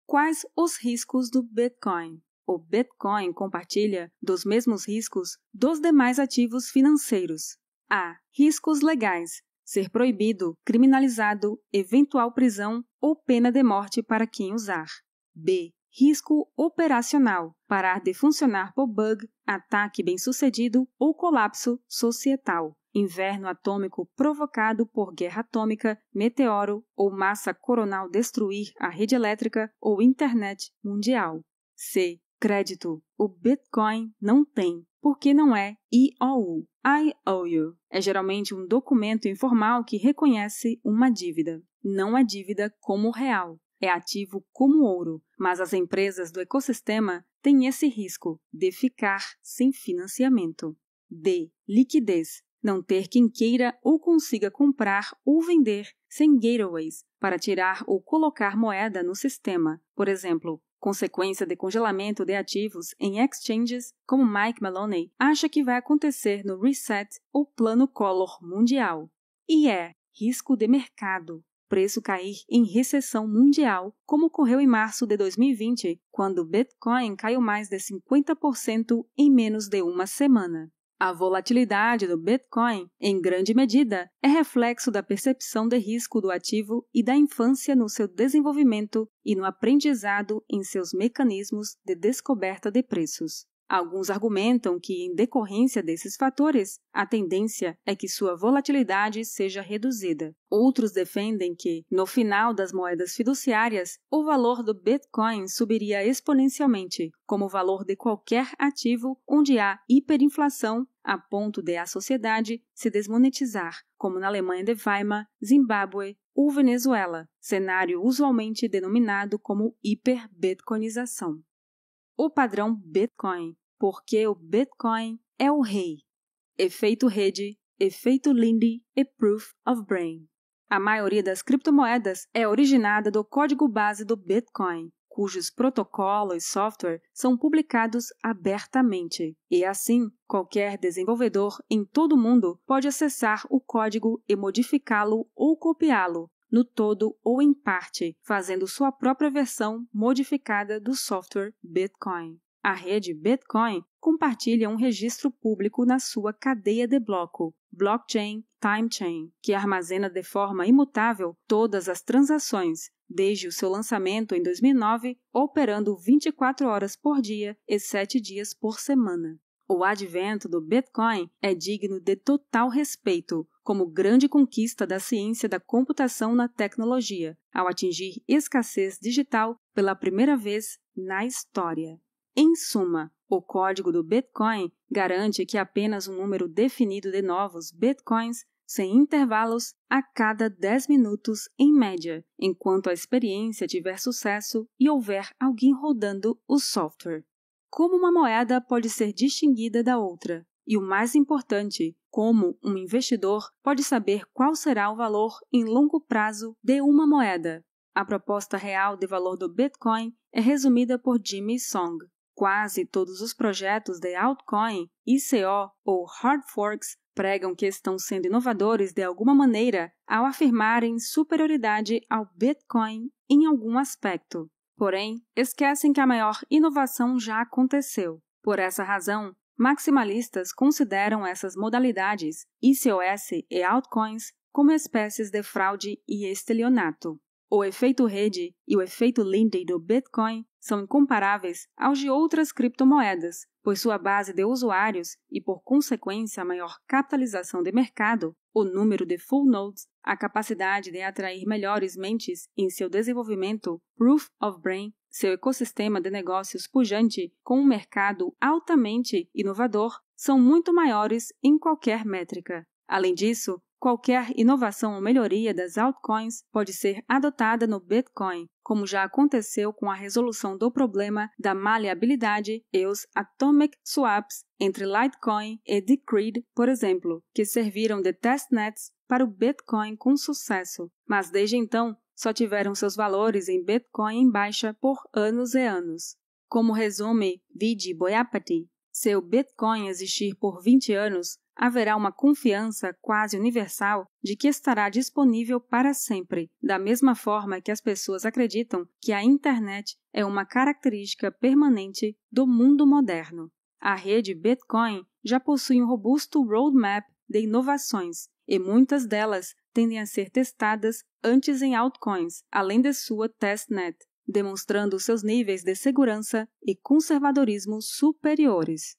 Quais os riscos do Bitcoin? o Bitcoin compartilha dos mesmos riscos dos demais ativos financeiros. A. Riscos legais. Ser proibido, criminalizado, eventual prisão ou pena de morte para quem usar. B. Risco operacional. Parar de funcionar por bug, ataque bem-sucedido ou colapso societal inverno atômico provocado por guerra atômica, meteoro ou massa coronal destruir a rede elétrica ou internet mundial. C crédito. O Bitcoin não tem, porque não é IOU. IOU é geralmente um documento informal que reconhece uma dívida. Não é dívida como real, é ativo como ouro, mas as empresas do ecossistema têm esse risco de ficar sem financiamento. D. Liquidez. Não ter quem queira ou consiga comprar ou vender sem gateways para tirar ou colocar moeda no sistema, por exemplo, consequência de congelamento de ativos em exchanges como Mike Maloney, acha que vai acontecer no reset ou plano color mundial. E é risco de mercado. Preço cair em recessão mundial, como ocorreu em março de 2020, quando o Bitcoin caiu mais de 50% em menos de uma semana. A volatilidade do Bitcoin, em grande medida, é reflexo da percepção de risco do ativo e da infância no seu desenvolvimento e no aprendizado em seus mecanismos de descoberta de preços. Alguns argumentam que, em decorrência desses fatores, a tendência é que sua volatilidade seja reduzida. Outros defendem que, no final das moedas fiduciárias, o valor do Bitcoin subiria exponencialmente, como o valor de qualquer ativo onde há hiperinflação a ponto de a sociedade se desmonetizar, como na Alemanha de Weimar, Zimbábue ou Venezuela, cenário usualmente denominado como hiperbitcoinização o padrão Bitcoin, porque o Bitcoin é o rei. Efeito rede, efeito Lindy e Proof of Brain. A maioria das criptomoedas é originada do código base do Bitcoin, cujos protocolos e software são publicados abertamente, e assim qualquer desenvolvedor em todo o mundo pode acessar o código e modificá-lo ou copiá-lo, no todo ou em parte, fazendo sua própria versão modificada do software Bitcoin. A rede Bitcoin compartilha um registro público na sua cadeia de bloco, blockchain timechain, que armazena de forma imutável todas as transações, desde o seu lançamento em 2009, operando 24 horas por dia e 7 dias por semana. O advento do Bitcoin é digno de total respeito, como grande conquista da ciência da computação na tecnologia, ao atingir escassez digital pela primeira vez na história. Em suma, o código do Bitcoin garante que apenas um número definido de novos bitcoins sem intervalos a cada 10 minutos em média, enquanto a experiência tiver sucesso e houver alguém rodando o software. Como uma moeda pode ser distinguida da outra? e, o mais importante, como um investidor pode saber qual será o valor em longo prazo de uma moeda. A proposta real de valor do Bitcoin é resumida por Jimmy Song. Quase todos os projetos de altcoin, ICO ou hard forks pregam que estão sendo inovadores de alguma maneira ao afirmarem superioridade ao Bitcoin em algum aspecto. Porém, esquecem que a maior inovação já aconteceu. Por essa razão, Maximalistas consideram essas modalidades, ICOS e altcoins, como espécies de fraude e estelionato. O efeito rede e o efeito Lindy do Bitcoin são incomparáveis aos de outras criptomoedas, pois sua base de usuários e, por consequência, a maior capitalização de mercado, o número de full nodes, a capacidade de atrair melhores mentes em seu desenvolvimento, proof of brain, seu ecossistema de negócios pujante, com um mercado altamente inovador, são muito maiores em qualquer métrica. Além disso, qualquer inovação ou melhoria das altcoins pode ser adotada no Bitcoin, como já aconteceu com a resolução do problema da maleabilidade e os atomic swaps entre Litecoin e Decreed, por exemplo, que serviram de testnets para o Bitcoin com sucesso. Mas desde então, só tiveram seus valores em Bitcoin em baixa por anos e anos. Como resume Vidi Boyapati, se o Bitcoin existir por 20 anos, haverá uma confiança quase universal de que estará disponível para sempre, da mesma forma que as pessoas acreditam que a internet é uma característica permanente do mundo moderno. A rede Bitcoin já possui um robusto roadmap de inovações, e muitas delas tendem a ser testadas antes em altcoins, além de sua testnet, demonstrando seus níveis de segurança e conservadorismo superiores.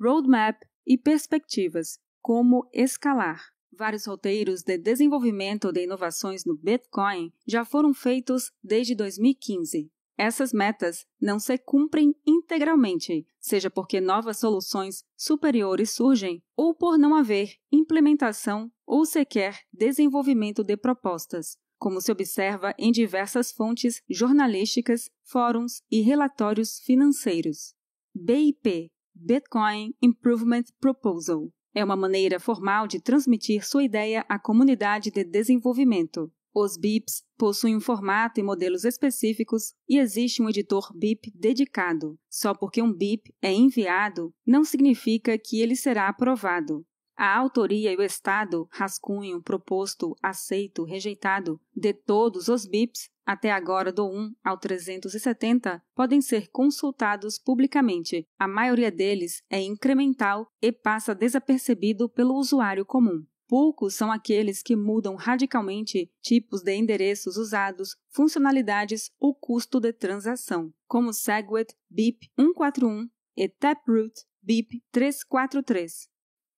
Roadmap e perspectivas: como escalar. Vários roteiros de desenvolvimento de inovações no Bitcoin já foram feitos desde 2015. Essas metas não se cumprem integralmente, seja porque novas soluções superiores surgem ou por não haver implementação ou sequer desenvolvimento de propostas, como se observa em diversas fontes jornalísticas, fóruns e relatórios financeiros. BIP Bitcoin Improvement Proposal é uma maneira formal de transmitir sua ideia à comunidade de desenvolvimento. Os BIPs possuem um formato e modelos específicos e existe um editor BIP dedicado. Só porque um BIP é enviado, não significa que ele será aprovado. A autoria e o estado, rascunho, proposto, aceito, rejeitado, de todos os BIPs, até agora do 1 ao 370, podem ser consultados publicamente. A maioria deles é incremental e passa desapercebido pelo usuário comum. Poucos são aqueles que mudam radicalmente tipos de endereços usados, funcionalidades ou custo de transação, como Segwit BIP 141 e Taproot BIP 343.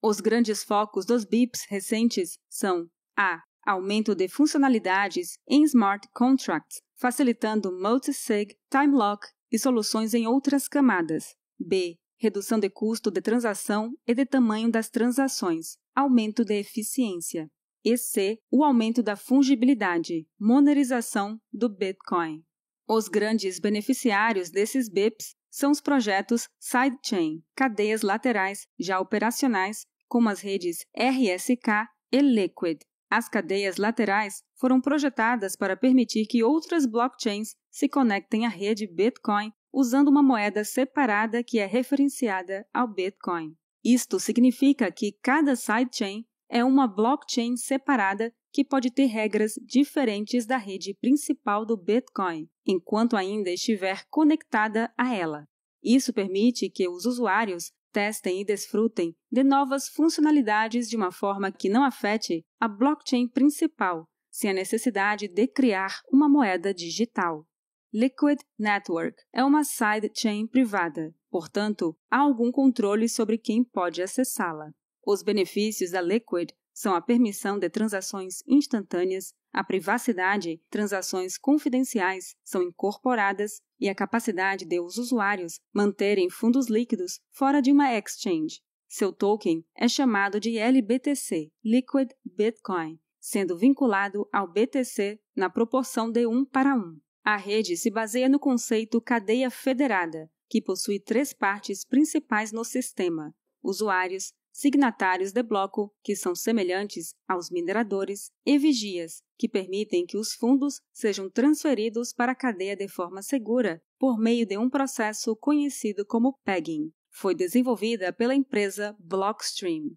Os grandes focos dos BIPs recentes são a. Aumento de funcionalidades em smart contracts, facilitando multisig, time lock e soluções em outras camadas. B. Redução de custo de transação e de tamanho das transações, aumento da eficiência, e C, o aumento da fungibilidade, monetização do Bitcoin. Os grandes beneficiários desses BIPs são os projetos sidechain, cadeias laterais já operacionais, como as redes RSK e Liquid. As cadeias laterais foram projetadas para permitir que outras blockchains se conectem à rede Bitcoin usando uma moeda separada que é referenciada ao Bitcoin. Isto significa que cada sidechain é uma blockchain separada que pode ter regras diferentes da rede principal do Bitcoin, enquanto ainda estiver conectada a ela. Isso permite que os usuários testem e desfrutem de novas funcionalidades de uma forma que não afete a blockchain principal, sem a necessidade de criar uma moeda digital. Liquid Network é uma sidechain privada Portanto, há algum controle sobre quem pode acessá-la. Os benefícios da Liquid são a permissão de transações instantâneas, a privacidade, transações confidenciais são incorporadas e a capacidade de os usuários manterem fundos líquidos fora de uma exchange. Seu token é chamado de LBTC, Liquid Bitcoin, sendo vinculado ao BTC na proporção de 1 para 1. A rede se baseia no conceito cadeia federada, que possui três partes principais no sistema: usuários, signatários de bloco, que são semelhantes aos mineradores, e vigias, que permitem que os fundos sejam transferidos para a cadeia de forma segura por meio de um processo conhecido como pegging. Foi desenvolvida pela empresa Blockstream.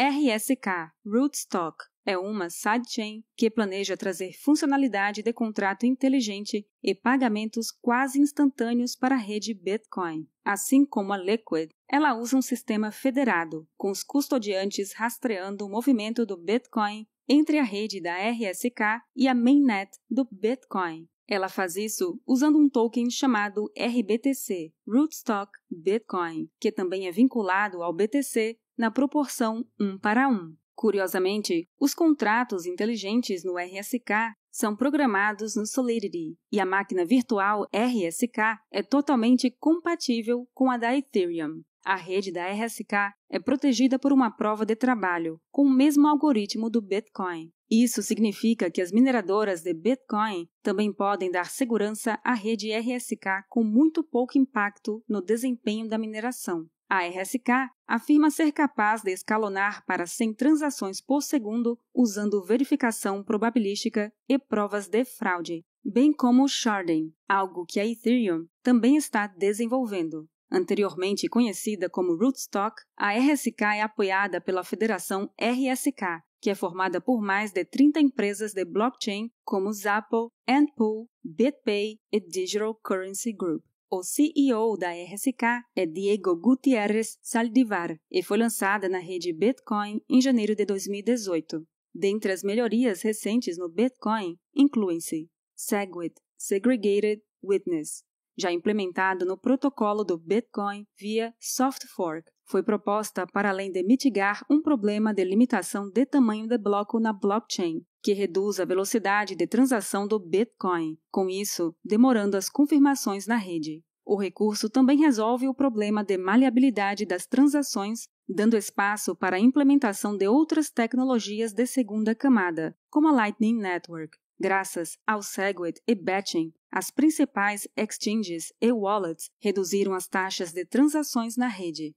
RSK Rootstock é uma sidechain que planeja trazer funcionalidade de contrato inteligente e pagamentos quase instantâneos para a rede Bitcoin. Assim como a Liquid, ela usa um sistema federado, com os custodiantes rastreando o movimento do Bitcoin entre a rede da RSK e a mainnet do Bitcoin. Ela faz isso usando um token chamado RBTC, Rootstock Bitcoin, que também é vinculado ao BTC na proporção 1 para 1. Curiosamente, os contratos inteligentes no RSK são programados no Solidity e a máquina virtual RSK é totalmente compatível com a da Ethereum. A rede da RSK é protegida por uma prova de trabalho com o mesmo algoritmo do Bitcoin. Isso significa que as mineradoras de Bitcoin também podem dar segurança à rede RSK com muito pouco impacto no desempenho da mineração. A RSK afirma ser capaz de escalonar para 100 transações por segundo usando verificação probabilística e provas de fraude, bem como sharding, algo que a Ethereum também está desenvolvendo. Anteriormente conhecida como Rootstock, a RSK é apoiada pela Federação RSK, que é formada por mais de 30 empresas de blockchain como Zappo, Antpool, BitPay e Digital Currency Group. O CEO da RSK é Diego Gutierrez Saldivar e foi lançada na rede Bitcoin em janeiro de 2018. Dentre as melhorias recentes no Bitcoin incluem-se SegWit, Segregated Witness, já implementado no protocolo do Bitcoin via soft fork, foi proposta para além de mitigar um problema de limitação de tamanho de bloco na blockchain, que reduz a velocidade de transação do Bitcoin, com isso demorando as confirmações na rede. O recurso também resolve o problema de maleabilidade das transações, dando espaço para a implementação de outras tecnologias de segunda camada, como a Lightning Network. Graças ao Segwit e Batching, as principais exchanges e wallets reduziram as taxas de transações na rede.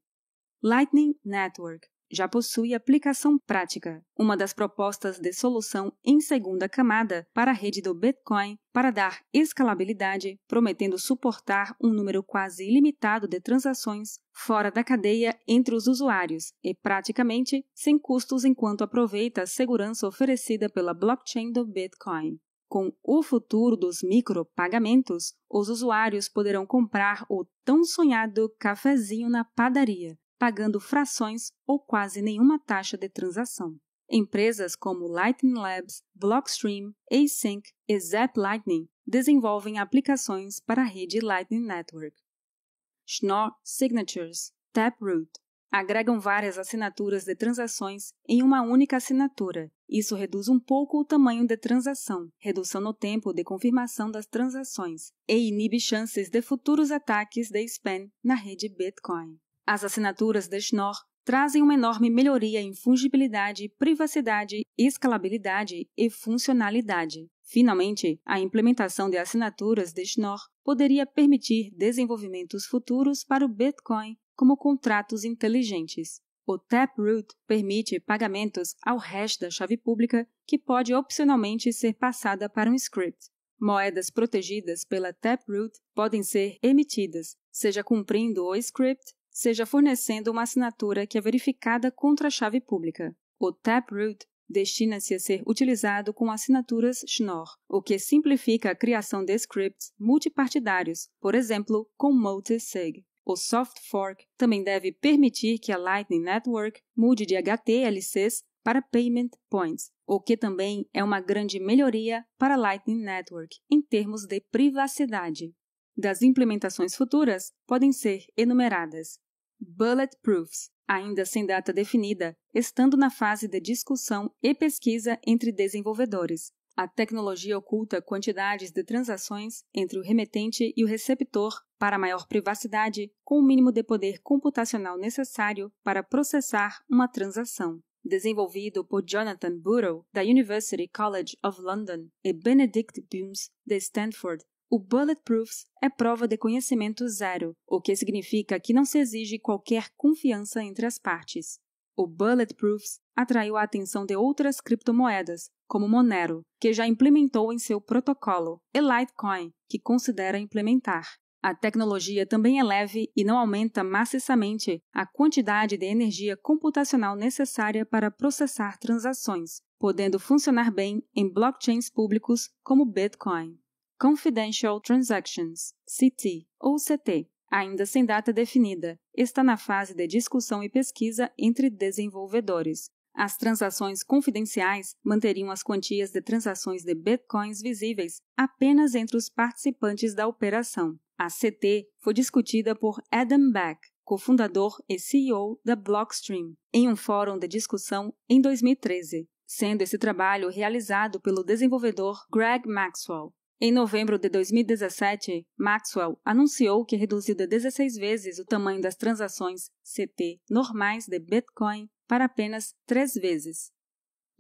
Lightning Network já possui aplicação prática, uma das propostas de solução em segunda camada para a rede do Bitcoin para dar escalabilidade, prometendo suportar um número quase ilimitado de transações fora da cadeia entre os usuários e praticamente sem custos enquanto aproveita a segurança oferecida pela blockchain do Bitcoin. Com o futuro dos micropagamentos, os usuários poderão comprar o tão sonhado cafezinho na padaria, pagando frações ou quase nenhuma taxa de transação. Empresas como Lightning Labs, Blockstream, Async e Zap Lightning desenvolvem aplicações para a rede Lightning Network. Schnorr Signatures, Taproot, agregam várias assinaturas de transações em uma única assinatura. Isso reduz um pouco o tamanho da transação, redução no tempo de confirmação das transações e inibe chances de futuros ataques de spam na rede Bitcoin. As assinaturas da Schnorr trazem uma enorme melhoria em fungibilidade, privacidade, escalabilidade e funcionalidade. Finalmente, a implementação de assinaturas de Schnorr poderia permitir desenvolvimentos futuros para o Bitcoin como contratos inteligentes. O Taproot permite pagamentos ao resto da chave pública, que pode opcionalmente ser passada para um script. Moedas protegidas pela Taproot podem ser emitidas, seja cumprindo o script seja fornecendo uma assinatura que é verificada contra a chave pública. O Taproot destina-se a ser utilizado com assinaturas Schnorr, o que simplifica a criação de scripts multipartidários, por exemplo, com multisig. O soft fork também deve permitir que a Lightning Network mude de HTLCs para Payment Points, o que também é uma grande melhoria para a Lightning Network em termos de privacidade das implementações futuras podem ser enumeradas. Bullet proofs, ainda sem data definida, estando na fase de discussão e pesquisa entre desenvolvedores. A tecnologia oculta quantidades de transações entre o remetente e o receptor para maior privacidade, com o mínimo de poder computacional necessário para processar uma transação. Desenvolvido por Jonathan Burrow, da University College of London, e Benedict Bumes, de Stanford, o Bulletproofs é prova de conhecimento zero, o que significa que não se exige qualquer confiança entre as partes. O Bulletproofs atraiu a atenção de outras criptomoedas, como Monero, que já implementou em seu protocolo, e Litecoin, que considera implementar. A tecnologia também é leve e não aumenta maciçamente a quantidade de energia computacional necessária para processar transações, podendo funcionar bem em blockchains públicos como Bitcoin. Confidential Transactions, CT ou CT, ainda sem data definida, está na fase de discussão e pesquisa entre desenvolvedores. As transações confidenciais manteriam as quantias de transações de bitcoins visíveis apenas entre os participantes da operação. A CT foi discutida por Adam Back, cofundador e CEO da Blockstream, em um fórum de discussão em 2013, sendo esse trabalho realizado pelo desenvolvedor Greg Maxwell. Em novembro de 2017, Maxwell anunciou que reduziu de 16 vezes o tamanho das transações CT normais de Bitcoin para apenas 3 vezes.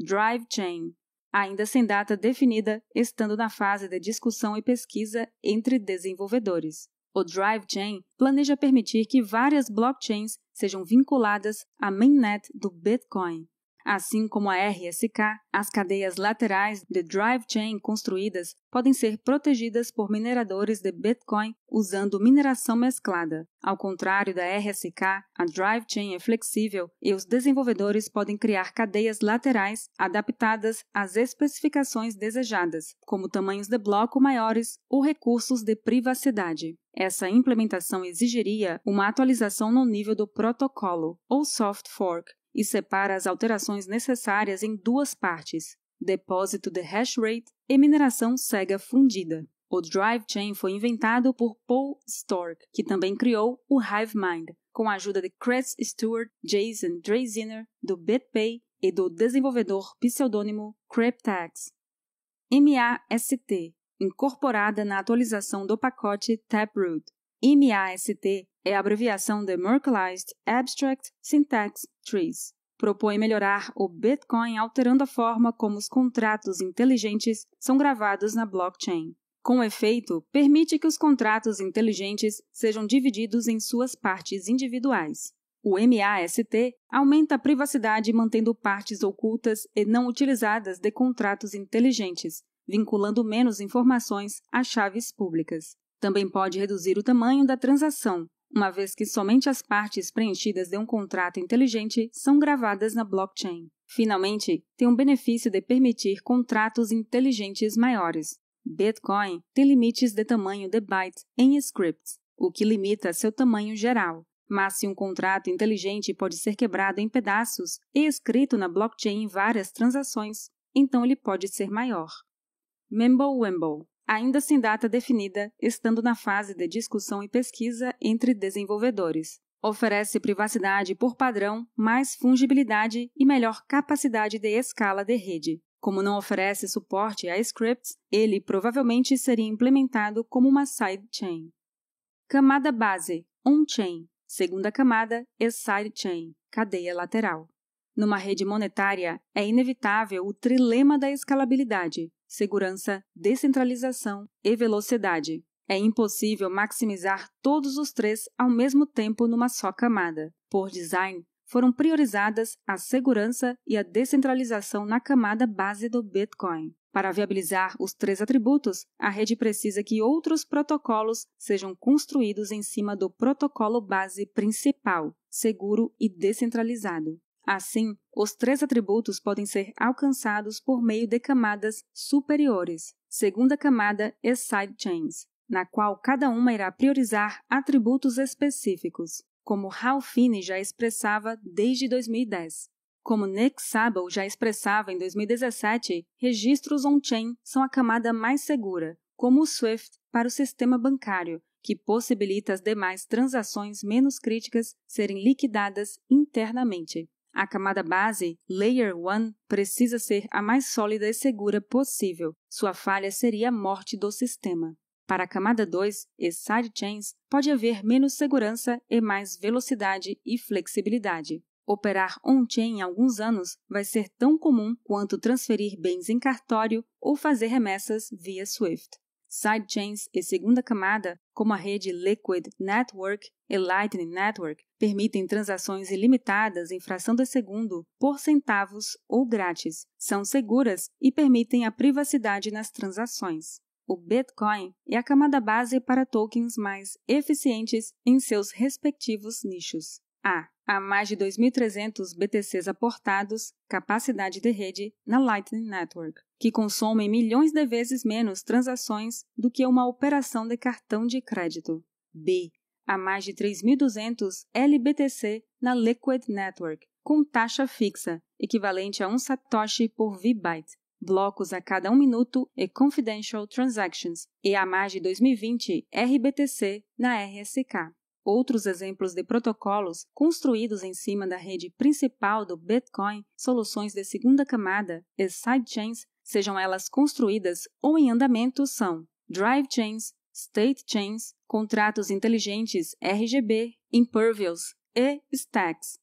Drive Chain, ainda sem data definida, estando na fase de discussão e pesquisa entre desenvolvedores. O Drive Chain planeja permitir que várias blockchains sejam vinculadas à mainnet do Bitcoin. Assim como a RSK, as cadeias laterais de drive chain construídas podem ser protegidas por mineradores de Bitcoin usando mineração mesclada. Ao contrário da RSK, a drive chain é flexível e os desenvolvedores podem criar cadeias laterais adaptadas às especificações desejadas, como tamanhos de bloco maiores ou recursos de privacidade. Essa implementação exigiria uma atualização no nível do protocolo, ou soft fork, e separa as alterações necessárias em duas partes, depósito de hash rate e mineração cega fundida. O Drive Chain foi inventado por Paul Stork, que também criou o HiveMind, com a ajuda de Chris Stewart, Jason Draziner, do BitPay e do desenvolvedor pseudônimo Cryptax. MAST, incorporada na atualização do pacote Taproot. MAST é a abreviação de Merkleized Abstract Syntax Trees. Propõe melhorar o Bitcoin alterando a forma como os contratos inteligentes são gravados na blockchain. Com efeito, permite que os contratos inteligentes sejam divididos em suas partes individuais. O MAST aumenta a privacidade mantendo partes ocultas e não utilizadas de contratos inteligentes, vinculando menos informações a chaves públicas. Também pode reduzir o tamanho da transação, uma vez que somente as partes preenchidas de um contrato inteligente são gravadas na blockchain. Finalmente, tem o um benefício de permitir contratos inteligentes maiores. Bitcoin tem limites de tamanho de byte em scripts, o que limita seu tamanho geral. Mas se um contrato inteligente pode ser quebrado em pedaços e escrito na blockchain em várias transações, então ele pode ser maior. Mimblewimble ainda sem data definida, estando na fase de discussão e pesquisa entre desenvolvedores. Oferece privacidade por padrão, mais fungibilidade e melhor capacidade de escala de rede. Como não oferece suporte a scripts, ele provavelmente seria implementado como uma sidechain. Camada base: on-chain. Segunda camada é sidechain, cadeia lateral. Numa rede monetária, é inevitável o trilema da escalabilidade, segurança, descentralização e velocidade. É impossível maximizar todos os três ao mesmo tempo numa só camada. Por design, foram priorizadas a segurança e a descentralização na camada base do Bitcoin. Para viabilizar os três atributos, a rede precisa que outros protocolos sejam construídos em cima do protocolo base principal, seguro e descentralizado. Assim, os três atributos podem ser alcançados por meio de camadas superiores, segunda camada e sidechains, na qual cada uma irá priorizar atributos específicos, como Ralph Finney já expressava desde 2010. Como Nick Sabo já expressava em 2017, registros on-chain são a camada mais segura, como o SWIFT para o sistema bancário, que possibilita as demais transações menos críticas serem liquidadas internamente. A camada base, Layer 1, precisa ser a mais sólida e segura possível. Sua falha seria a morte do sistema. Para a camada 2 e sidechains, pode haver menos segurança e mais velocidade e flexibilidade. Operar on-chain em alguns anos vai ser tão comum quanto transferir bens em cartório ou fazer remessas via Swift. Sidechains e segunda camada, como a rede Liquid Network e Lightning Network, permitem transações ilimitadas em fração de segundo, por centavos ou grátis, são seguras e permitem a privacidade nas transações. O Bitcoin é a camada base para tokens mais eficientes em seus respectivos nichos. A. Há mais de 2.300 BTCs aportados, capacidade de rede, na Lightning Network, que consomem milhões de vezes menos transações do que uma operação de cartão de crédito. B a mais de 3.200 LBTC na Liquid Network, com taxa fixa, equivalente a um satoshi por V-byte, blocos a cada um minuto e confidential transactions, e a mais de 2020 RBTC na RSK. Outros exemplos de protocolos construídos em cima da rede principal do Bitcoin, soluções de segunda camada e sidechains, sejam elas construídas ou em andamento, são DriveChains, state chains, contratos inteligentes RGB, impervious e stacks.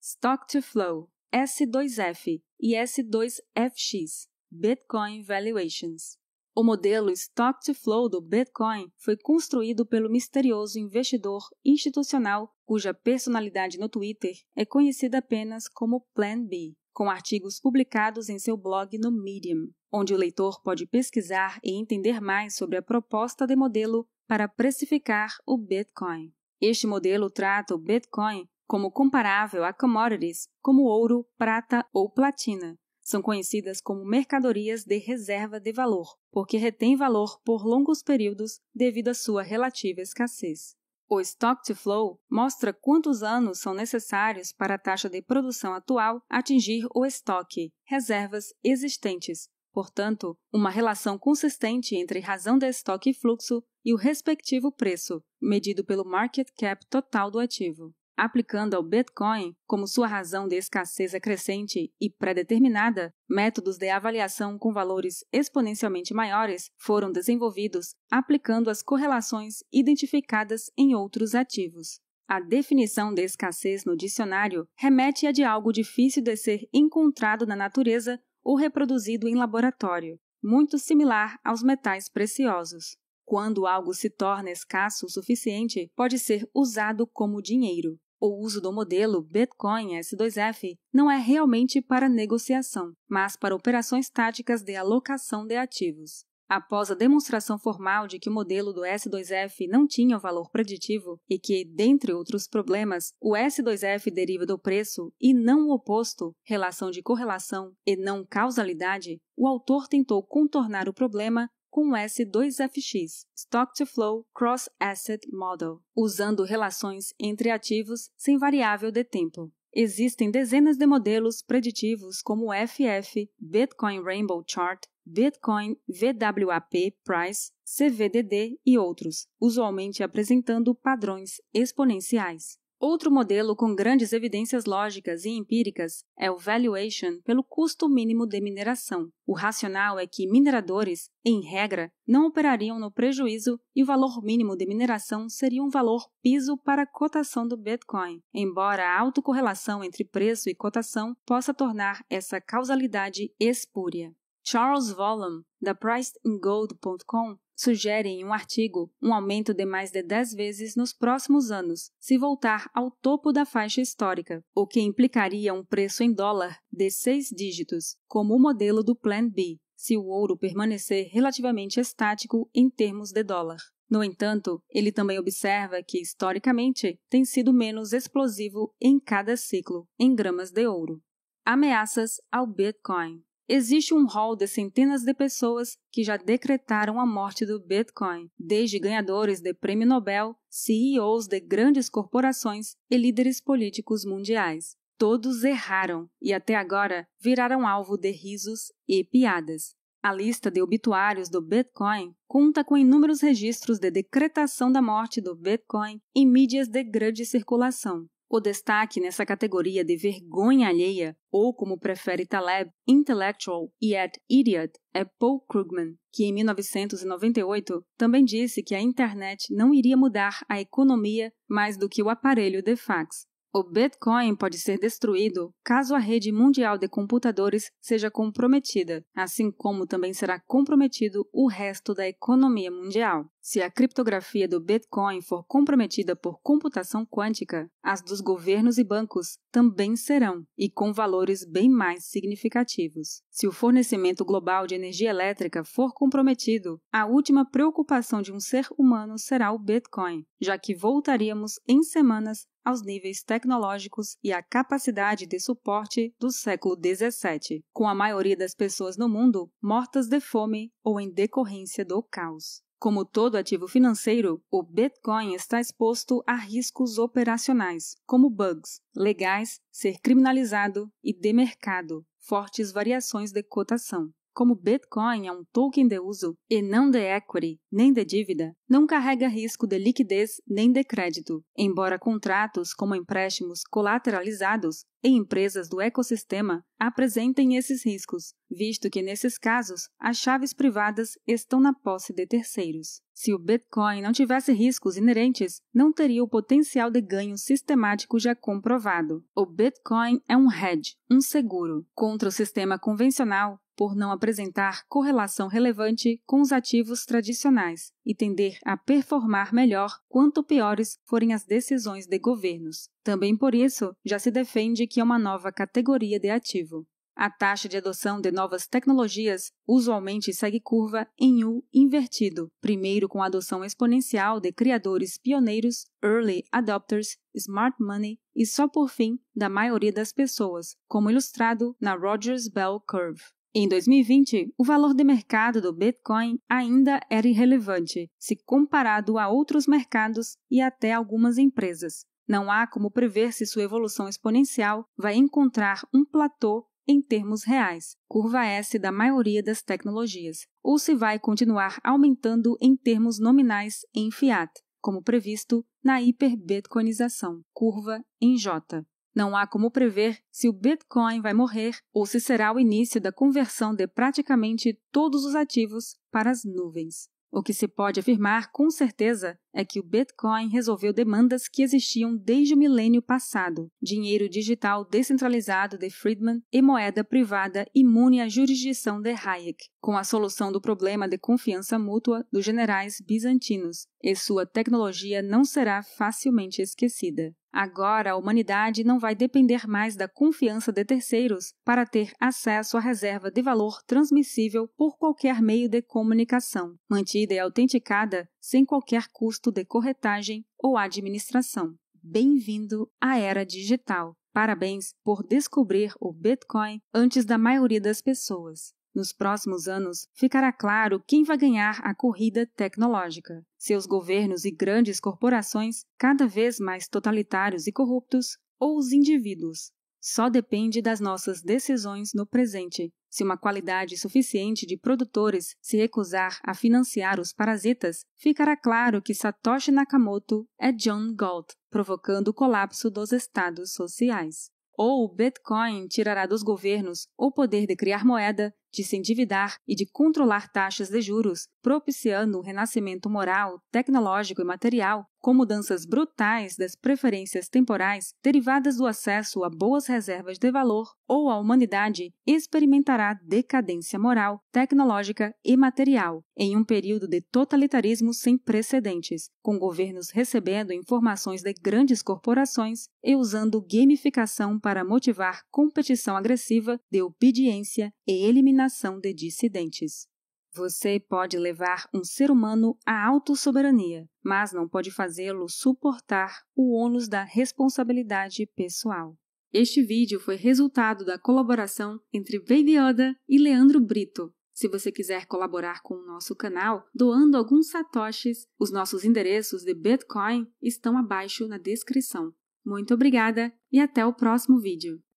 Stock to flow, S2F e S2FX, Bitcoin valuations. O modelo Stock to Flow do Bitcoin foi construído pelo misterioso investidor institucional cuja personalidade no Twitter é conhecida apenas como Plan B com artigos publicados em seu blog no Medium, onde o leitor pode pesquisar e entender mais sobre a proposta de modelo para precificar o Bitcoin. Este modelo trata o Bitcoin como comparável a commodities como ouro, prata ou platina. São conhecidas como mercadorias de reserva de valor, porque retém valor por longos períodos devido à sua relativa escassez. O Stock to Flow mostra quantos anos são necessários para a taxa de produção atual atingir o estoque, reservas existentes. Portanto, uma relação consistente entre razão de estoque e fluxo e o respectivo preço, medido pelo market cap total do ativo aplicando ao Bitcoin, como sua razão de escassez crescente e pré-determinada, métodos de avaliação com valores exponencialmente maiores foram desenvolvidos aplicando as correlações identificadas em outros ativos. A definição de escassez no dicionário remete a de algo difícil de ser encontrado na natureza ou reproduzido em laboratório, muito similar aos metais preciosos. Quando algo se torna escasso o suficiente, pode ser usado como dinheiro. O uso do modelo Bitcoin S2F não é realmente para negociação, mas para operações táticas de alocação de ativos. Após a demonstração formal de que o modelo do S2F não tinha valor preditivo e que, dentre outros problemas, o S2F deriva do preço e não o oposto, relação de correlação e não causalidade, o autor tentou contornar o problema com o S2FX, Stock to Flow Cross Asset Model, usando relações entre ativos sem variável de tempo. Existem dezenas de modelos preditivos como FF, Bitcoin Rainbow Chart, Bitcoin VWAP Price, CVDD e outros, usualmente apresentando padrões exponenciais. Outro modelo com grandes evidências lógicas e empíricas é o valuation pelo custo mínimo de mineração. O racional é que mineradores, em regra, não operariam no prejuízo e o valor mínimo de mineração seria um valor piso para a cotação do Bitcoin, embora a autocorrelação entre preço e cotação possa tornar essa causalidade espúria. Charles Vollum, da PricedInGold.com, sugere em um artigo um aumento de mais de 10 vezes nos próximos anos, se voltar ao topo da faixa histórica, o que implicaria um preço em dólar de seis dígitos, como o modelo do Plan B, se o ouro permanecer relativamente estático em termos de dólar. No entanto, ele também observa que, historicamente, tem sido menos explosivo em cada ciclo, em gramas de ouro. Ameaças ao Bitcoin. Existe um hall de centenas de pessoas que já decretaram a morte do Bitcoin, desde ganhadores de prêmio Nobel, CEOs de grandes corporações e líderes políticos mundiais. Todos erraram e até agora viraram alvo de risos e piadas. A lista de obituários do Bitcoin conta com inúmeros registros de decretação da morte do Bitcoin em mídias de grande circulação. O destaque nessa categoria de vergonha alheia, ou como prefere Taleb, intellectual yet idiot, é Paul Krugman, que em 1998 também disse que a internet não iria mudar a economia mais do que o aparelho de fax. O Bitcoin pode ser destruído caso a rede mundial de computadores seja comprometida, assim como também será comprometido o resto da economia mundial. Se a criptografia do Bitcoin for comprometida por computação quântica, as dos governos e bancos também serão, e com valores bem mais significativos. Se o fornecimento global de energia elétrica for comprometido, a última preocupação de um ser humano será o Bitcoin, já que voltaríamos em semanas aos níveis tecnológicos e à capacidade de suporte do século XVII, com a maioria das pessoas no mundo mortas de fome ou em decorrência do caos. Como todo ativo financeiro, o Bitcoin está exposto a riscos operacionais, como bugs, legais, ser criminalizado e demercado, fortes variações de cotação. Como Bitcoin é um token de uso e não de equity nem de dívida, não carrega risco de liquidez nem de crédito, embora contratos como empréstimos colateralizados e empresas do ecossistema apresentem esses riscos, visto que nesses casos as chaves privadas estão na posse de terceiros. Se o Bitcoin não tivesse riscos inerentes, não teria o potencial de ganho sistemático já comprovado. O Bitcoin é um hedge, um seguro, contra o sistema convencional por não apresentar correlação relevante com os ativos tradicionais e tender a performar melhor quanto piores forem as decisões de governos. Também por isso, já se defende que é uma nova categoria de ativo. A taxa de adoção de novas tecnologias usualmente segue curva em U invertido, primeiro com a adoção exponencial de criadores pioneiros, early adopters, smart money e só por fim da maioria das pessoas, como ilustrado na Rogers Bell Curve. Em 2020, o valor de mercado do Bitcoin ainda era irrelevante se comparado a outros mercados e até algumas empresas. Não há como prever se sua evolução exponencial vai encontrar um platô em termos reais, curva S da maioria das tecnologias, ou se vai continuar aumentando em termos nominais em fiat, como previsto na hiperbitcoinização, curva em J. Não há como prever se o Bitcoin vai morrer ou se será o início da conversão de praticamente todos os ativos para as nuvens. O que se pode afirmar com certeza é que o Bitcoin resolveu demandas que existiam desde o milênio passado: dinheiro digital descentralizado de Friedman e moeda privada imune à jurisdição de Hayek, com a solução do problema de confiança mútua dos generais bizantinos, e sua tecnologia não será facilmente esquecida. Agora, a humanidade não vai depender mais da confiança de terceiros para ter acesso à reserva de valor transmissível por qualquer meio de comunicação, mantida e autenticada sem qualquer custo de corretagem ou administração. Bem-vindo à era digital. Parabéns por descobrir o Bitcoin antes da maioria das pessoas. Nos próximos anos, ficará claro quem vai ganhar a corrida tecnológica. Seus governos e grandes corporações, cada vez mais totalitários e corruptos, ou os indivíduos, só depende das nossas decisões no presente. Se uma qualidade suficiente de produtores se recusar a financiar os parasitas, ficará claro que Satoshi Nakamoto é John Galt, provocando o colapso dos estados sociais. Ou o Bitcoin tirará dos governos o poder de criar moeda de se endividar e de controlar taxas de juros, propiciando o renascimento moral, tecnológico e material, com mudanças brutais das preferências temporais derivadas do acesso a boas reservas de valor, ou a humanidade experimentará decadência moral, tecnológica e material, em um período de totalitarismo sem precedentes, com governos recebendo informações de grandes corporações e usando gamificação para motivar competição agressiva de obediência e eliminação de Dissidentes. Você pode levar um ser humano à autossoberania, mas não pode fazê-lo suportar o ônus da responsabilidade pessoal. Este vídeo foi resultado da colaboração entre Baby Yoda e Leandro Brito. Se você quiser colaborar com o nosso canal, doando alguns satoshis, os nossos endereços de Bitcoin estão abaixo na descrição. Muito obrigada e até o próximo vídeo.